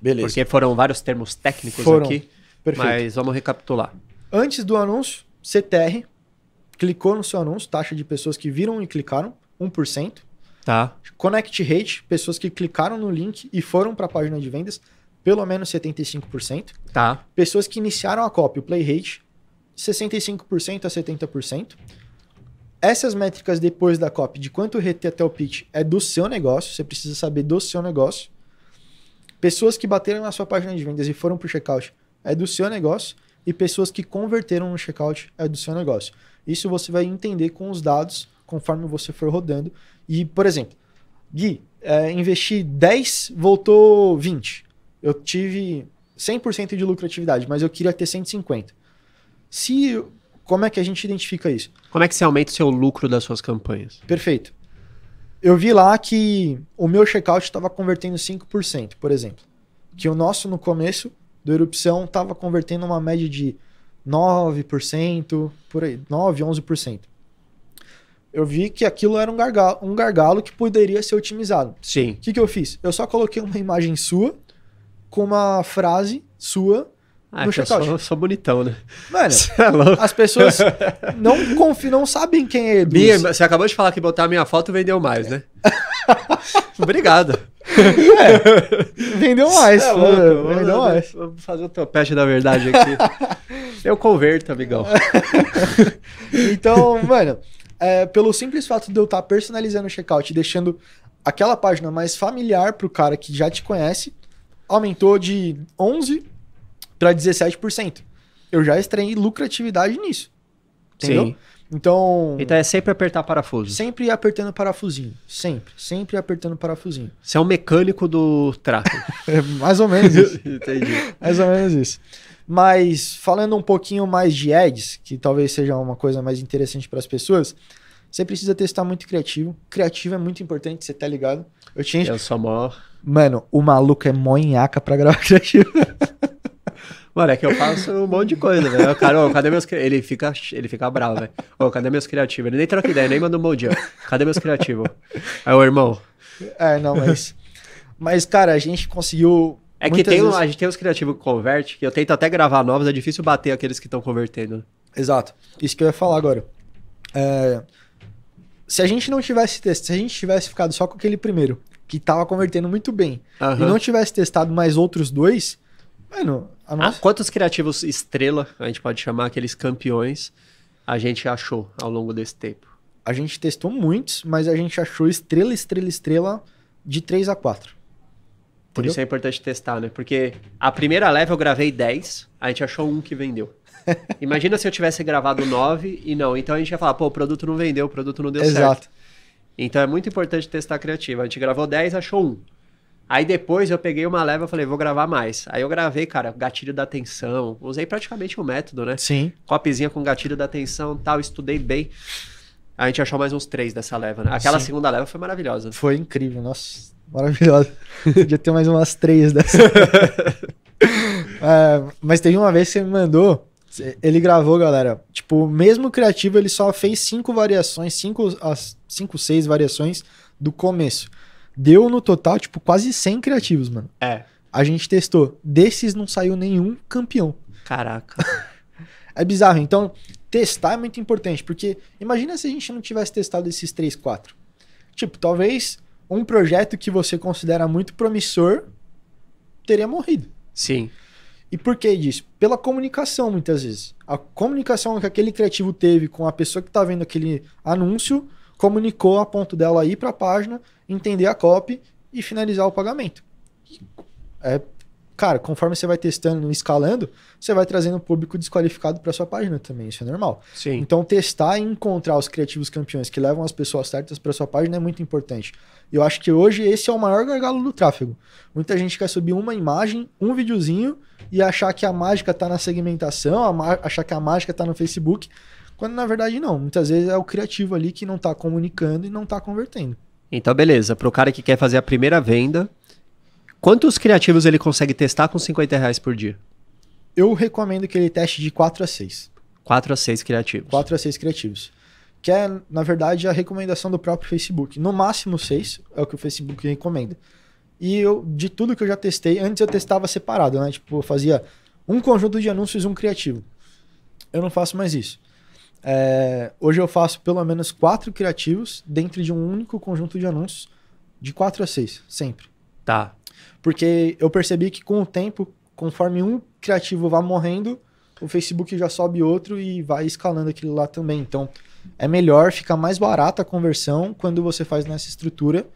Beleza. Porque foram vários termos técnicos foram. aqui. Perfeito. Mas vamos recapitular. Antes do anúncio, CTR clicou no seu anúncio, taxa de pessoas que viram e clicaram, 1%. Tá. Connect rate, pessoas que clicaram no link e foram para a página de vendas, pelo menos 75%. Tá. Pessoas que iniciaram a copy, o play rate, 65% a 70%. Essas métricas depois da copy, de quanto reter até o pitch, é do seu negócio, você precisa saber do seu negócio. Pessoas que bateram na sua página de vendas e foram para o checkout é do seu negócio e pessoas que converteram no checkout é do seu negócio. Isso você vai entender com os dados conforme você for rodando. E, por exemplo, Gui, é, investi 10, voltou 20. Eu tive 100% de lucratividade, mas eu queria ter 150. Se como é que a gente identifica isso? Como é que você aumenta o seu lucro das suas campanhas? Perfeito eu vi lá que o meu checkout estava convertendo 5%, por exemplo. Que o nosso no começo do erupção estava convertendo uma média de 9%, por aí, 9, 11%. Eu vi que aquilo era um gargalo, um gargalo que poderia ser otimizado. Sim. O que, que eu fiz? Eu só coloquei uma imagem sua com uma frase sua ah, no Eu sou, sou, bonitão, né? Mano, é as pessoas não confiam, não sabem quem é Edu. Bia, você acabou de falar que botar a minha foto vendeu mais, é. né? Obrigado. É, vendeu mais. É louco, né? vendeu vamos, mais. Vamos fazer o topete da verdade aqui. Eu converto, amigão. então, mano, é, pelo simples fato de eu estar tá personalizando o checkout e deixando aquela página mais familiar pro cara que já te conhece, aumentou de 11 para 17%. Eu já estranhei lucratividade nisso. Entendeu? Sim. Então. Então é sempre apertar parafuso. Sempre apertando parafusinho. Sempre. Sempre apertando parafusinho. Você é um mecânico do tráfego. é mais ou menos isso. Entendi. Mais ou menos isso. Mas falando um pouquinho mais de ads, que talvez seja uma coisa mais interessante para as pessoas, você precisa testar muito criativo. Criativo é muito importante, você tá ligado? Eu tinha. Eu sou maior. Mano, o maluco é mó para gravar criativo. Mano, é que eu faço um monte de coisa, velho. Né? Cara, ô, cadê meus Ele fica, ele fica bravo, velho. Né? Ô, cadê meus criativos? Ele nem troca ideia, nem manda um bom dia. Cadê meus criativos? Aí o irmão. É, não, mas. É mas, cara, a gente conseguiu. É que tem, vezes... a gente tem os criativos que converte, que eu tento até gravar novos, é difícil bater aqueles que estão convertendo. Né? Exato. Isso que eu ia falar agora. É... Se a gente não tivesse testado, se a gente tivesse ficado só com aquele primeiro, que tava convertendo muito bem, uhum. e não tivesse testado mais outros dois, mano, ah, quantos criativos estrela, a gente pode chamar aqueles campeões, a gente achou ao longo desse tempo? A gente testou muitos, mas a gente achou estrela, estrela, estrela de 3 a 4. Entendeu? Por isso é importante testar, né? Porque a primeira leve eu gravei 10, a gente achou um que vendeu. Imagina se eu tivesse gravado 9 e não. Então a gente ia falar, pô, o produto não vendeu, o produto não deu Exato. certo. Exato. Então é muito importante testar criativo. A gente gravou 10, achou um. Aí depois eu peguei uma leva e falei, vou gravar mais. Aí eu gravei, cara, gatilho da atenção. Usei praticamente o um método, né? Sim. Copizinha com gatilho da atenção tal, estudei bem. A gente achou mais uns três dessa leva, né? Aquela Sim. segunda leva foi maravilhosa. Foi incrível, nossa, maravilhosa. Podia ter mais umas três dessa. é, mas teve uma vez que você me mandou, ele gravou, galera. Tipo, mesmo criativo, ele só fez cinco variações, cinco, as cinco, seis variações do começo. Deu no total, tipo, quase 100 criativos, mano. É. A gente testou. Desses não saiu nenhum campeão. Caraca. é bizarro. Então, testar é muito importante, porque imagina se a gente não tivesse testado esses três, quatro. Tipo, talvez um projeto que você considera muito promissor teria morrido. Sim. E por que disso? Pela comunicação, muitas vezes. A comunicação que aquele criativo teve com a pessoa que está vendo aquele anúncio comunicou a ponto dela ir para a página entender a copy e finalizar o pagamento. É, cara, conforme você vai testando, escalando, você vai trazendo um público desqualificado para sua página também, isso é normal. Sim. Então testar e encontrar os criativos campeões que levam as pessoas certas para sua página é muito importante. Eu acho que hoje esse é o maior gargalo do tráfego. Muita gente quer subir uma imagem, um videozinho e achar que a mágica está na segmentação, achar que a mágica está no Facebook, quando na verdade não. Muitas vezes é o criativo ali que não está comunicando e não está convertendo. Então, beleza. Para o cara que quer fazer a primeira venda, quantos criativos ele consegue testar com 50 reais por dia? Eu recomendo que ele teste de 4 a 6. 4 a 6 criativos. 4 a 6 criativos. Que é, na verdade, a recomendação do próprio Facebook. No máximo 6 é o que o Facebook recomenda. E eu, de tudo que eu já testei, antes eu testava separado, né? Tipo, eu fazia um conjunto de anúncios, e um criativo. Eu não faço mais isso. É, hoje eu faço pelo menos quatro criativos dentro de um único conjunto de anúncios, de quatro a seis, sempre. Tá. Porque eu percebi que com o tempo, conforme um criativo vai morrendo, o Facebook já sobe outro e vai escalando aquilo lá também. Então, é melhor, fica mais barata a conversão quando você faz nessa estrutura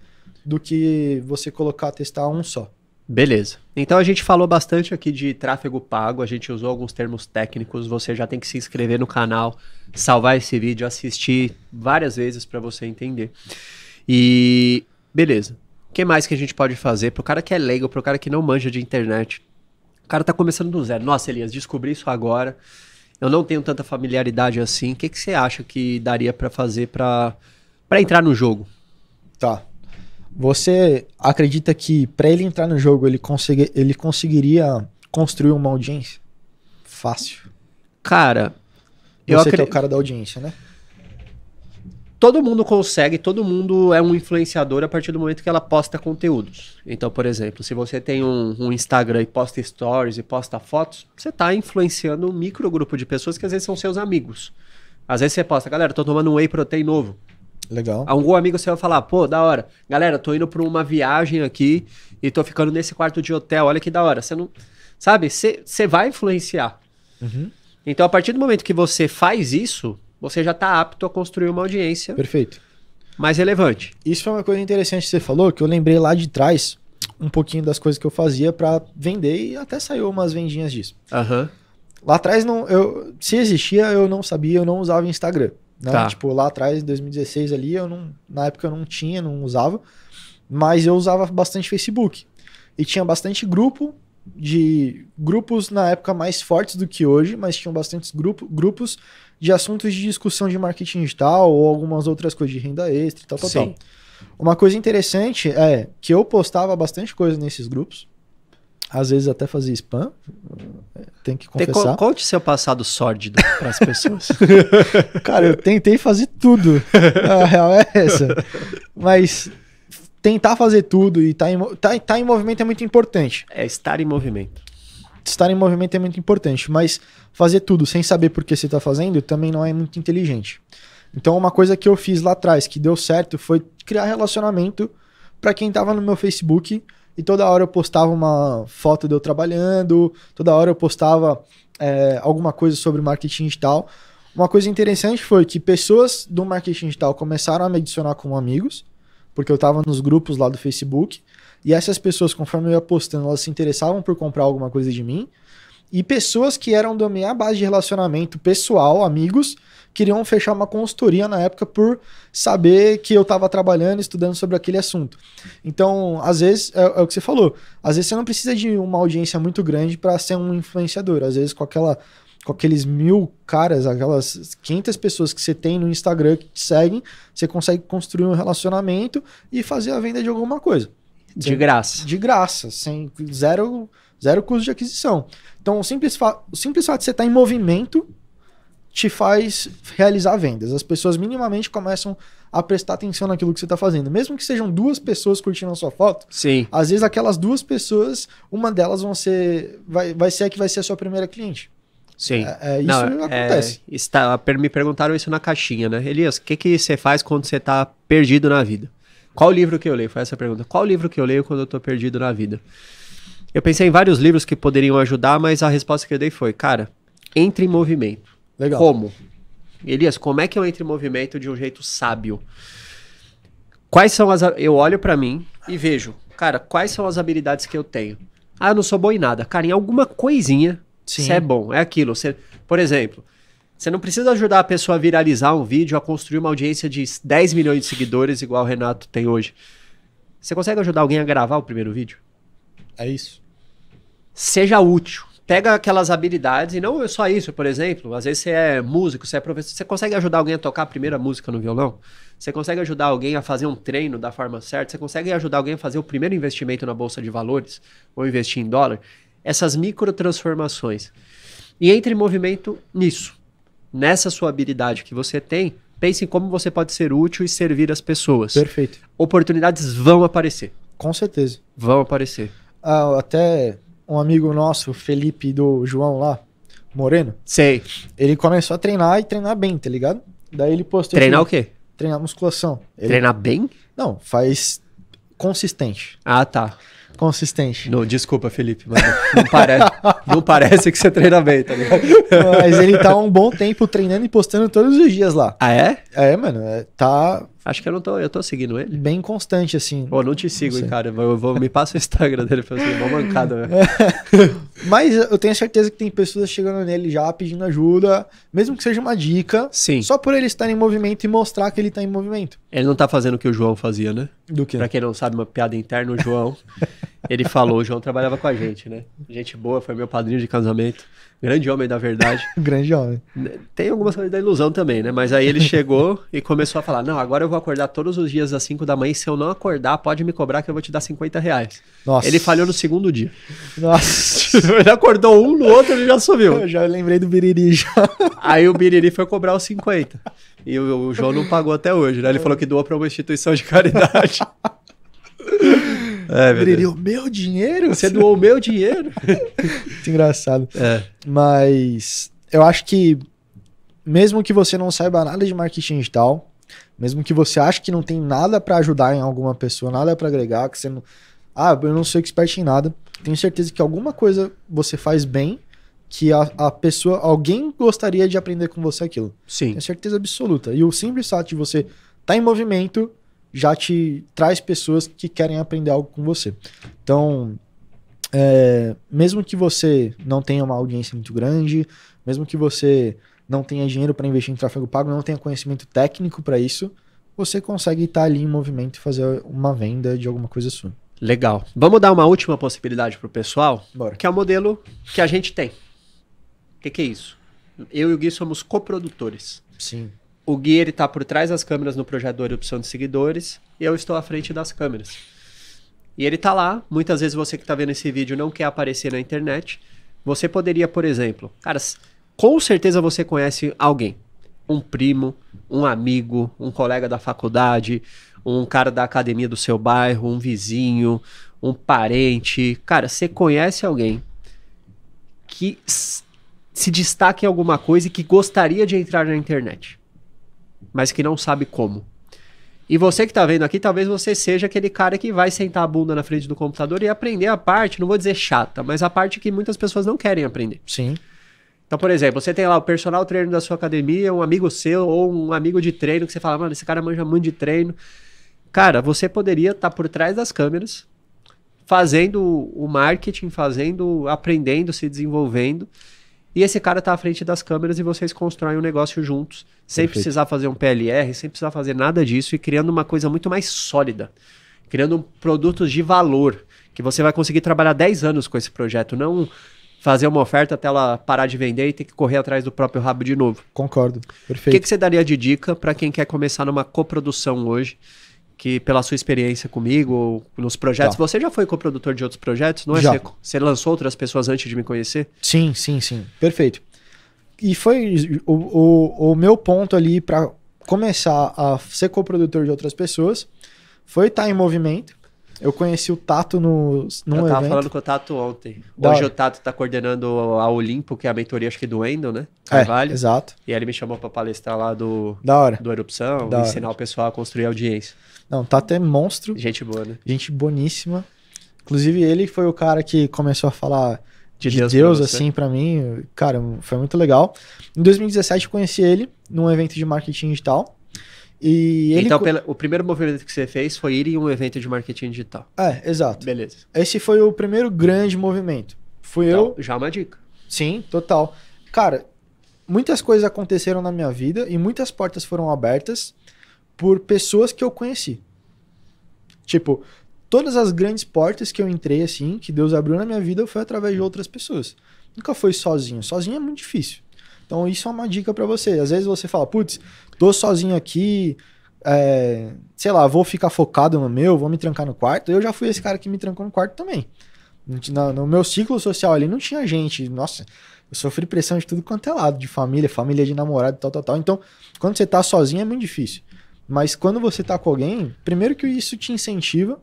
do que você colocar, testar um só. Beleza. Então a gente falou bastante aqui de tráfego pago, a gente usou alguns termos técnicos, você já tem que se inscrever no canal, salvar esse vídeo, assistir várias vezes para você entender. E beleza. O que mais que a gente pode fazer pro cara que é leigo, pro cara que não manja de internet? O cara tá começando do zero. Nossa, Elias, descobri isso agora. Eu não tenho tanta familiaridade assim. O que, que você acha que daria para fazer para entrar no jogo? Tá. Você acredita que para ele entrar no jogo ele, consegui, ele conseguiria construir uma audiência? Fácil. Cara, você acredito... que é o cara da audiência, né? Todo mundo consegue, todo mundo é um influenciador a partir do momento que ela posta conteúdos. Então, por exemplo, se você tem um, um Instagram e posta stories e posta fotos, você está influenciando um micro grupo de pessoas que às vezes são seus amigos. Às vezes você posta, galera, tô tomando um whey protein novo. Legal. Algum amigo seu vai falar, pô, da hora. Galera, tô indo pra uma viagem aqui e tô ficando nesse quarto de hotel. Olha que da hora. Você não. Sabe? Você vai influenciar. Uhum. Então, a partir do momento que você faz isso, você já está apto a construir uma audiência. Perfeito. Mais relevante. Isso foi uma coisa interessante que você falou, que eu lembrei lá de trás um pouquinho das coisas que eu fazia para vender e até saiu umas vendinhas disso. Aham. Uhum. Lá atrás, não, eu, se existia, eu não sabia, eu não usava Instagram. Né? Tá. Tipo, lá atrás, em 2016 ali, eu não, na época eu não tinha, não usava, mas eu usava bastante Facebook. E tinha bastante grupo de grupos na época mais fortes do que hoje, mas tinham bastantes grupo, grupos de assuntos de discussão de marketing digital ou algumas outras coisas de renda extra e tal, tal, Sim. tal. Uma coisa interessante é que eu postava bastante coisa nesses grupos. Às vezes até fazia spam. Tem que confessar. Te, conte seu passado sórdido para as pessoas. Cara, eu tentei fazer tudo. A real é essa. Mas tentar fazer tudo e estar tá em, tá, tá em movimento é muito importante. É, estar em movimento. Estar em movimento é muito importante, mas fazer tudo sem saber por que você está fazendo também não é muito inteligente. Então, uma coisa que eu fiz lá atrás que deu certo foi criar relacionamento para quem estava no meu Facebook e toda hora eu postava uma foto de eu trabalhando, toda hora eu postava é, alguma coisa sobre marketing digital. Uma coisa interessante foi que pessoas do marketing digital começaram a me adicionar como amigos porque eu tava nos grupos lá do Facebook, e essas pessoas, conforme eu ia postando, elas se interessavam por comprar alguma coisa de mim, e pessoas que eram da minha base de relacionamento pessoal, amigos, queriam fechar uma consultoria na época por saber que eu estava trabalhando, estudando sobre aquele assunto. Então, às vezes, é, é, o que você falou, às vezes você não precisa de uma audiência muito grande para ser um influenciador. Às vezes, com aquela com aqueles mil caras, aquelas 500 pessoas que você tem no Instagram que te seguem, você consegue construir um relacionamento e fazer a venda de alguma coisa. De sem, graça. De graça, sem zero, zero custo de aquisição. Então, o simples, o simples fato de você estar tá em movimento te faz realizar vendas. As pessoas minimamente começam a prestar atenção naquilo que você está fazendo. Mesmo que sejam duas pessoas curtindo a sua foto, Sim. às vezes aquelas duas pessoas, uma delas vão ser, vai, vai ser a que vai ser a sua primeira cliente. Sim. É, é, isso não, é, acontece. É, está, me perguntaram isso na caixinha, né? Elias, o que, que você faz quando você está perdido na vida? Qual livro que eu leio? Foi essa a pergunta. Qual livro que eu leio quando eu estou perdido na vida? Eu pensei em vários livros que poderiam ajudar, mas a resposta que eu dei foi, cara, entre em movimento. Legal. Como? Elias, como é que eu entro em movimento de um jeito sábio? Quais são as. Eu olho para mim e vejo, cara, quais são as habilidades que eu tenho? Ah, eu não sou bom em nada. Cara, em alguma coisinha é Sim. é bom, é aquilo. Você, por exemplo, você não precisa ajudar a pessoa a viralizar um vídeo, a construir uma audiência de 10 milhões de seguidores, igual o Renato tem hoje. Você consegue ajudar alguém a gravar o primeiro vídeo? É isso. Seja útil. Pega aquelas habilidades, e não é só isso, por exemplo. Às vezes você é músico, você é professor. Você consegue ajudar alguém a tocar a primeira música no violão? Você consegue ajudar alguém a fazer um treino da forma certa? Você consegue ajudar alguém a fazer o primeiro investimento na bolsa de valores? Ou investir em dólar? essas microtransformações. E entre em movimento nisso. Nessa sua habilidade que você tem, pense em como você pode ser útil e servir as pessoas. Perfeito. Oportunidades vão aparecer. Com certeza. Vão aparecer. Ah, até um amigo nosso, Felipe do João lá, Moreno. Sei. Ele começou a treinar e treinar bem, tá ligado? Daí ele postou. Treinar o quê? Treinar musculação. Ele... Treinar bem? Não, faz consistente. Ah, tá consistente. Não, desculpa, Felipe, mas não parece, não parece que você treina bem, tá ligado? Mas ele tá um bom tempo treinando e postando todos os dias lá. Ah, é? É, mano. É, tá Acho que eu não tô, eu tô seguindo ele. Bem constante, assim. Pô, não te sigo, não cara. Eu vou, me passa o Instagram dele pra assim, uma mancada, velho. Né? Mas eu tenho certeza que tem pessoas chegando nele já pedindo ajuda, mesmo que seja uma dica. Sim. Só por ele estar em movimento e mostrar que ele tá em movimento. Ele não tá fazendo o que o João fazia, né? Do que? Pra quem não sabe, uma piada interna, o João. Ele falou, o João trabalhava com a gente, né? Gente boa, foi meu padrinho de casamento. Grande homem, da verdade. Grande homem. Tem algumas coisas da ilusão também, né? Mas aí ele chegou e começou a falar: Não, agora eu vou acordar todos os dias às 5 da manhã. E se eu não acordar, pode me cobrar que eu vou te dar 50 reais. Nossa. Ele falhou no segundo dia. Nossa. ele acordou um no outro ele já sumiu. Eu já lembrei do Biriri já. Aí o Biriri foi cobrar os 50. E o, o João não pagou até hoje, né? Ele é. falou que doou para uma instituição de caridade. É, meu, Deus. meu dinheiro? Você doou meu dinheiro? Muito engraçado. É. Mas eu acho que, mesmo que você não saiba nada de marketing digital, mesmo que você ache que não tem nada para ajudar em alguma pessoa, nada para agregar, que você não. Ah, eu não sou expert em nada. Tenho certeza que alguma coisa você faz bem que a, a pessoa, alguém gostaria de aprender com você aquilo. Sim. Tenho certeza absoluta. E o simples fato de você estar tá em movimento já te traz pessoas que querem aprender algo com você. Então, é, mesmo que você não tenha uma audiência muito grande, mesmo que você não tenha dinheiro para investir em tráfego pago, não tenha conhecimento técnico para isso, você consegue estar tá ali em movimento e fazer uma venda de alguma coisa sua. Legal. Vamos dar uma última possibilidade para o pessoal, Bora. que é o modelo que a gente tem. O que, que é isso? Eu e o Gui somos coprodutores. Sim o Gui ele tá por trás das câmeras no projetor e opção de seguidores, e eu estou à frente das câmeras. E ele tá lá, muitas vezes você que tá vendo esse vídeo não quer aparecer na internet, você poderia, por exemplo, cara, com certeza você conhece alguém, um primo, um amigo, um colega da faculdade, um cara da academia do seu bairro, um vizinho, um parente, cara, você conhece alguém que se destaca em alguma coisa e que gostaria de entrar na internet mas que não sabe como. E você que está vendo aqui, talvez você seja aquele cara que vai sentar a bunda na frente do computador e aprender a parte, não vou dizer chata, mas a parte que muitas pessoas não querem aprender. Sim. Então, por exemplo, você tem lá o personal treino da sua academia, um amigo seu ou um amigo de treino que você fala, mano, esse cara manja muito de treino. Cara, você poderia estar tá por trás das câmeras, fazendo o marketing, fazendo, aprendendo, se desenvolvendo e esse cara está à frente das câmeras e vocês constroem um negócio juntos, sem Perfeito. precisar fazer um PLR, sem precisar fazer nada disso e criando uma coisa muito mais sólida, criando produtos de valor, que você vai conseguir trabalhar 10 anos com esse projeto, não fazer uma oferta até ela parar de vender e ter que correr atrás do próprio rabo de novo. Concordo. Perfeito. O que, que você daria de dica para quem quer começar numa coprodução hoje? que pela sua experiência comigo, ou nos projetos, tá. você já foi coprodutor de outros projetos, não é? Já. Você, você lançou outras pessoas antes de me conhecer? Sim, sim, sim. Perfeito. E foi o, o, o meu ponto ali para começar a ser coprodutor de outras pessoas foi estar em movimento. Eu conheci o Tato no. Num eu tava evento. falando com o Tato ontem. Hoje da o Tato está coordenando a Olimpo, que é a mentoria, acho que do Endo, né? É, Carvalho. É, exato. E ele me chamou para palestrar lá do. Da hora. Do Erupção, da ensinar hora. o pessoal a construir audiência. Não, tá é monstro. Gente boa, né? Gente boníssima. Inclusive, ele foi o cara que começou a falar de, de Deus, Deus assim, pra assim, para mim. Cara, foi muito legal. Em 2017, eu conheci ele num evento de marketing digital. E ele... Então, pela, o primeiro movimento que você fez foi ir em um evento de marketing digital. É, exato. Beleza. Esse foi o primeiro grande movimento. Fui então, eu. Já é uma dica. Sim, total. Cara, muitas coisas aconteceram na minha vida e muitas portas foram abertas por pessoas que eu conheci. Tipo, todas as grandes portas que eu entrei, assim, que Deus abriu na minha vida, foi através de outras pessoas. Nunca foi sozinho. Sozinho é muito difícil. Então, isso é uma dica para você. Às vezes você fala, putz, tô sozinho aqui, é, sei lá, vou ficar focado no meu, vou me trancar no quarto. Eu já fui esse cara que me trancou no quarto também. No, no meu ciclo social ali não tinha gente. Nossa, eu sofri pressão de tudo quanto é lado, de família, família de namorado, tal, tal, tal. Então, quando você tá sozinho é muito difícil. Mas quando você tá com alguém, primeiro que isso te incentiva,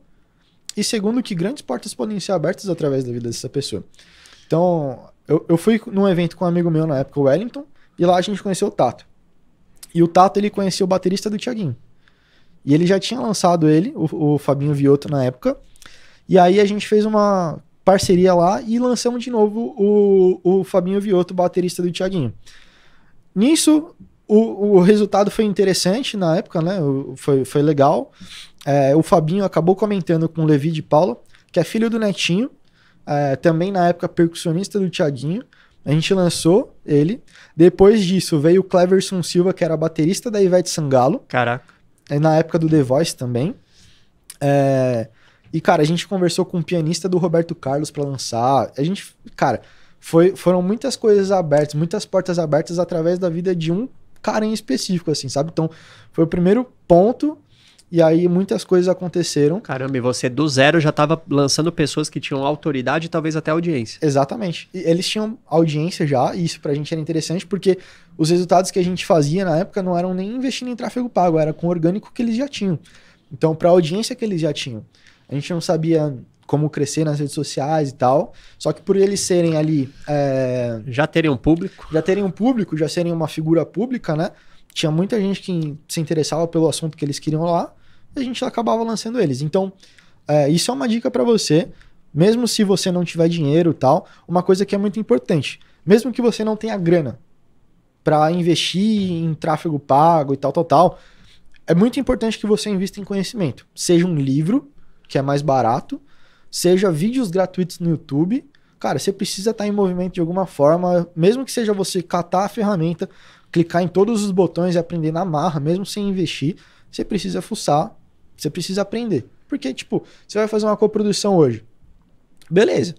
e segundo que grandes portas podem ser abertas através da vida dessa pessoa. Então, eu, eu fui num evento com um amigo meu na época, o Wellington, e lá a gente conheceu o Tato. E o Tato, ele conheceu o baterista do Thiaguinho. E ele já tinha lançado ele, o, o Fabinho Vioto, na época. E aí a gente fez uma parceria lá e lançamos de novo o, o Fabinho Vioto, baterista do Thiaguinho. Nisso, o, o resultado foi interessante na época, né? Foi, foi legal. É, o Fabinho acabou comentando com o Levi de Paula, que é filho do Netinho, é, também na época percussionista do Tiaguinho. A gente lançou ele. Depois disso veio o Cleverson Silva, que era baterista da Ivete Sangalo. Caraca. É, na época do The Voice também. É... E, cara, a gente conversou com o pianista do Roberto Carlos para lançar. A gente, cara, foi, foram muitas coisas abertas, muitas portas abertas através da vida de um cara em específico, assim, sabe? Então, foi o primeiro ponto. E aí muitas coisas aconteceram. Caramba, e você do zero já estava lançando pessoas que tinham autoridade e talvez até audiência. Exatamente. E eles tinham audiência já, e isso pra gente era interessante, porque os resultados que a gente fazia na época não eram nem investindo em tráfego pago, era com o orgânico que eles já tinham. Então, para a audiência que eles já tinham, a gente não sabia como crescer nas redes sociais e tal. Só que por eles serem ali. É... Já terem um público. Já terem um público, já serem uma figura pública, né? Tinha muita gente que se interessava pelo assunto que eles queriam lá, e a gente acabava lançando eles. Então, é, isso é uma dica para você, mesmo se você não tiver dinheiro e tal, uma coisa que é muito importante. Mesmo que você não tenha grana para investir em tráfego pago e tal, tal, tal, é muito importante que você invista em conhecimento. Seja um livro, que é mais barato, seja vídeos gratuitos no YouTube. Cara, você precisa estar tá em movimento de alguma forma, mesmo que seja você catar a ferramenta, clicar em todos os botões e aprender na marra, mesmo sem investir, você precisa fuçar, você precisa aprender. Porque, tipo, você vai fazer uma coprodução hoje. Beleza.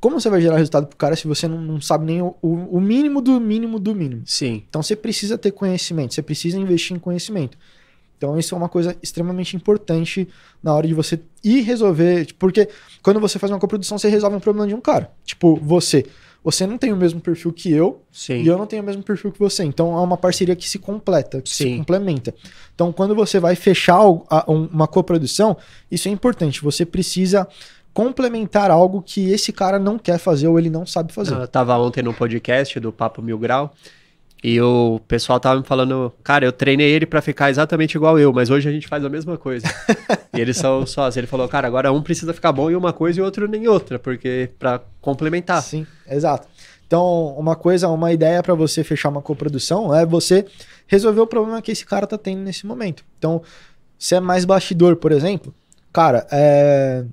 Como você vai gerar resultado pro cara se você não, não sabe nem o, o mínimo do mínimo do mínimo? Sim. Então você precisa ter conhecimento, você precisa investir em conhecimento. Então, isso é uma coisa extremamente importante na hora de você ir resolver. Porque quando você faz uma coprodução, você resolve um problema de um cara. Tipo, você. Você não tem o mesmo perfil que eu. Sim. E eu não tenho o mesmo perfil que você. Então, é uma parceria que se completa, que Sim. se complementa. Então, quando você vai fechar uma coprodução, isso é importante. Você precisa complementar algo que esse cara não quer fazer ou ele não sabe fazer. Ah, eu tava ontem no podcast do Papo Mil Grau e o pessoal tava me falando, cara, eu treinei ele para ficar exatamente igual eu, mas hoje a gente faz a mesma coisa. e eles são sós. Ele falou, cara, agora um precisa ficar bom em uma coisa e outro em outra, porque para complementar. Sim, exato. Então, uma coisa, uma ideia para você fechar uma coprodução é você resolver o problema que esse cara tá tendo nesse momento. Então, se é mais bastidor, por exemplo, cara, é...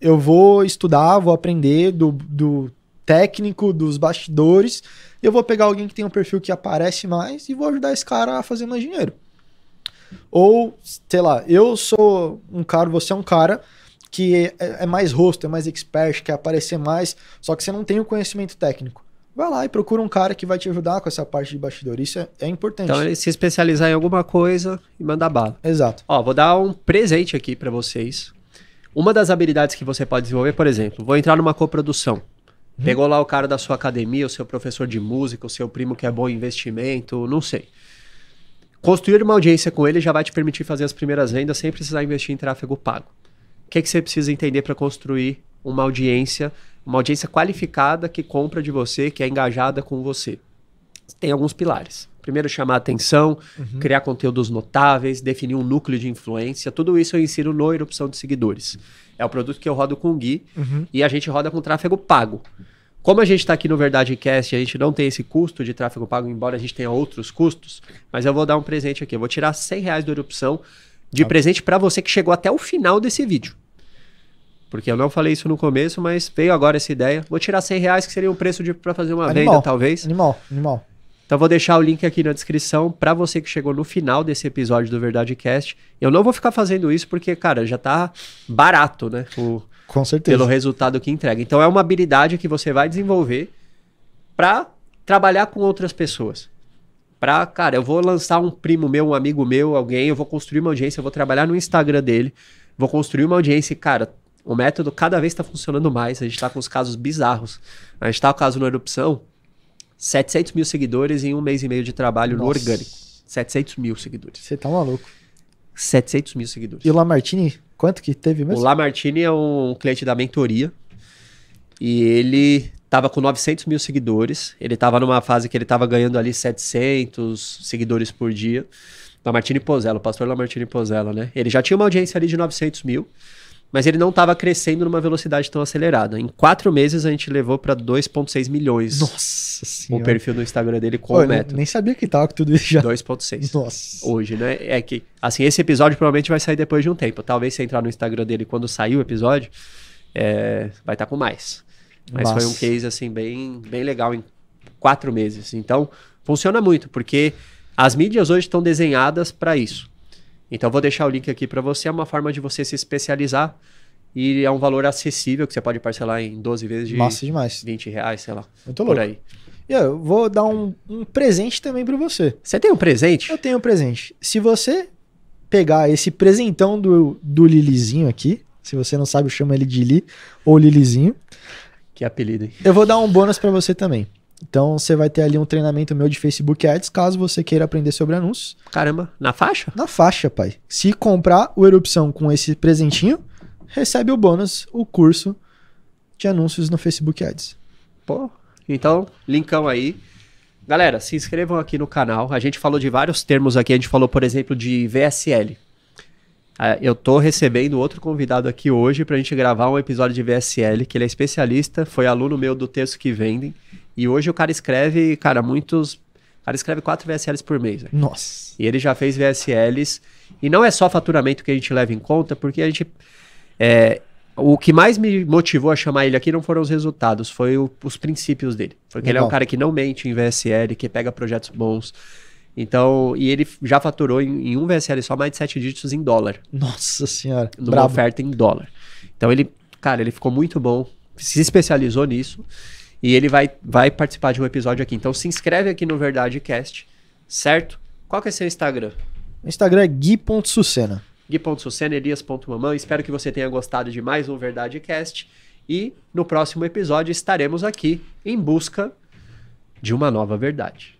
eu vou estudar, vou aprender do, do técnico, dos bastidores eu vou pegar alguém que tem um perfil que aparece mais e vou ajudar esse cara a fazer mais dinheiro. Ou, sei lá, eu sou um cara, você é um cara que é, é mais rosto, é mais expert, quer aparecer mais, só que você não tem o conhecimento técnico. Vai lá e procura um cara que vai te ajudar com essa parte de bastidor. Isso é, é importante. Então, ele se especializar em alguma coisa e mandar bala. Exato. Ó, vou dar um presente aqui para vocês. Uma das habilidades que você pode desenvolver, por exemplo, vou entrar numa coprodução. Uhum. Pegou lá o cara da sua academia, o seu professor de música, o seu primo que é bom em investimento, não sei. Construir uma audiência com ele já vai te permitir fazer as primeiras vendas sem precisar investir em tráfego pago. O que, é que você precisa entender para construir uma audiência, uma audiência qualificada que compra de você, que é engajada com você? tem alguns pilares. Primeiro, chamar atenção, uhum. criar conteúdos notáveis, definir um núcleo de influência. Tudo isso eu ensino no Erupção de Seguidores. É o produto que eu rodo com o Gui uhum. e a gente roda com tráfego pago. Como a gente está aqui no Verdade Cast, a gente não tem esse custo de tráfego pago, embora a gente tenha outros custos, mas eu vou dar um presente aqui. Eu vou tirar 100 reais do Erupção de ah. presente para você que chegou até o final desse vídeo. Porque eu não falei isso no começo, mas veio agora essa ideia. Vou tirar 100 reais, que seria um preço para fazer uma animal, venda, talvez. Animal, animal. Então vou deixar o link aqui na descrição para você que chegou no final desse episódio do Verdade Cast. Eu não vou ficar fazendo isso porque, cara, já tá barato, né? O, Com certeza. Pelo resultado que entrega. Então é uma habilidade que você vai desenvolver para trabalhar com outras pessoas. Para, cara, eu vou lançar um primo meu, um amigo meu, alguém, eu vou construir uma audiência, eu vou trabalhar no Instagram dele, vou construir uma audiência e, cara, o método cada vez está funcionando mais. A gente está com os casos bizarros. A gente está com o caso na erupção, 700 mil seguidores em um mês e meio de trabalho Nossa. no orgânico. 700 mil seguidores. Você tá maluco. 700 mil seguidores. E o Lamartine, quanto que teve mesmo? O Lamartine é um cliente da mentoria. E ele tava com 900 mil seguidores. Ele tava numa fase que ele tava ganhando ali 700 seguidores por dia. Lamartine Pozella, o pastor Lamartine Pozella, né? Ele já tinha uma audiência ali de 900 mil mas ele não estava crescendo numa velocidade tão acelerada. Em quatro meses a gente levou para 2,6 milhões. Nossa senhora. O perfil no Instagram dele com Pô, o método. Nem sabia que tava com tudo isso já. 2,6. Nossa. Hoje, né? É que, assim, esse episódio provavelmente vai sair depois de um tempo. Talvez se entrar no Instagram dele quando sair o episódio, é, vai estar tá com mais. Mas Nossa. foi um case, assim, bem, bem legal em quatro meses. Então, funciona muito, porque as mídias hoje estão desenhadas para isso. Então vou deixar o link aqui para você, é uma forma de você se especializar e é um valor acessível que você pode parcelar em 12 vezes de Massa demais. 20 reais, sei lá. Muito louco. Por aí. E eu vou dar um, um presente também para você. Você tem um presente? Eu tenho um presente. Se você pegar esse presentão do, do Lilizinho aqui, se você não sabe, chama ele de Li ou Lilizinho. Que apelido, hein? Eu vou dar um bônus para você também. Então você vai ter ali um treinamento meu de Facebook Ads, caso você queira aprender sobre anúncios. Caramba, na faixa? Na faixa, pai. Se comprar o Erupção com esse presentinho, recebe o bônus, o curso de anúncios no Facebook Ads. Pô, então, linkão aí. Galera, se inscrevam aqui no canal. A gente falou de vários termos aqui. A gente falou, por exemplo, de VSL. É, eu tô recebendo outro convidado aqui hoje para a gente gravar um episódio de VSL, que ele é especialista, foi aluno meu do texto que vendem. E hoje o cara escreve, cara, muitos. O cara escreve quatro VSLs por mês. Né? Nossa. E ele já fez VSLs. E não é só faturamento que a gente leva em conta, porque a gente. É, o que mais me motivou a chamar ele aqui não foram os resultados, foi o, os princípios dele. Porque Legal. ele é um cara que não mente em VSL, que pega projetos bons. Então, e ele já faturou em, em um VSL só mais de sete dígitos em dólar. Nossa senhora. Numa Bravo. oferta em dólar. Então ele, cara, ele ficou muito bom, se especializou nisso. E ele vai, vai participar de um episódio aqui. Então se inscreve aqui no Verdade Cast, certo? Qual que é seu Instagram? O Instagram é gui.sucena. Gui.sucena, elias.mamão. Espero que você tenha gostado de mais um Verdade Cast. E no próximo episódio estaremos aqui em busca de uma nova verdade.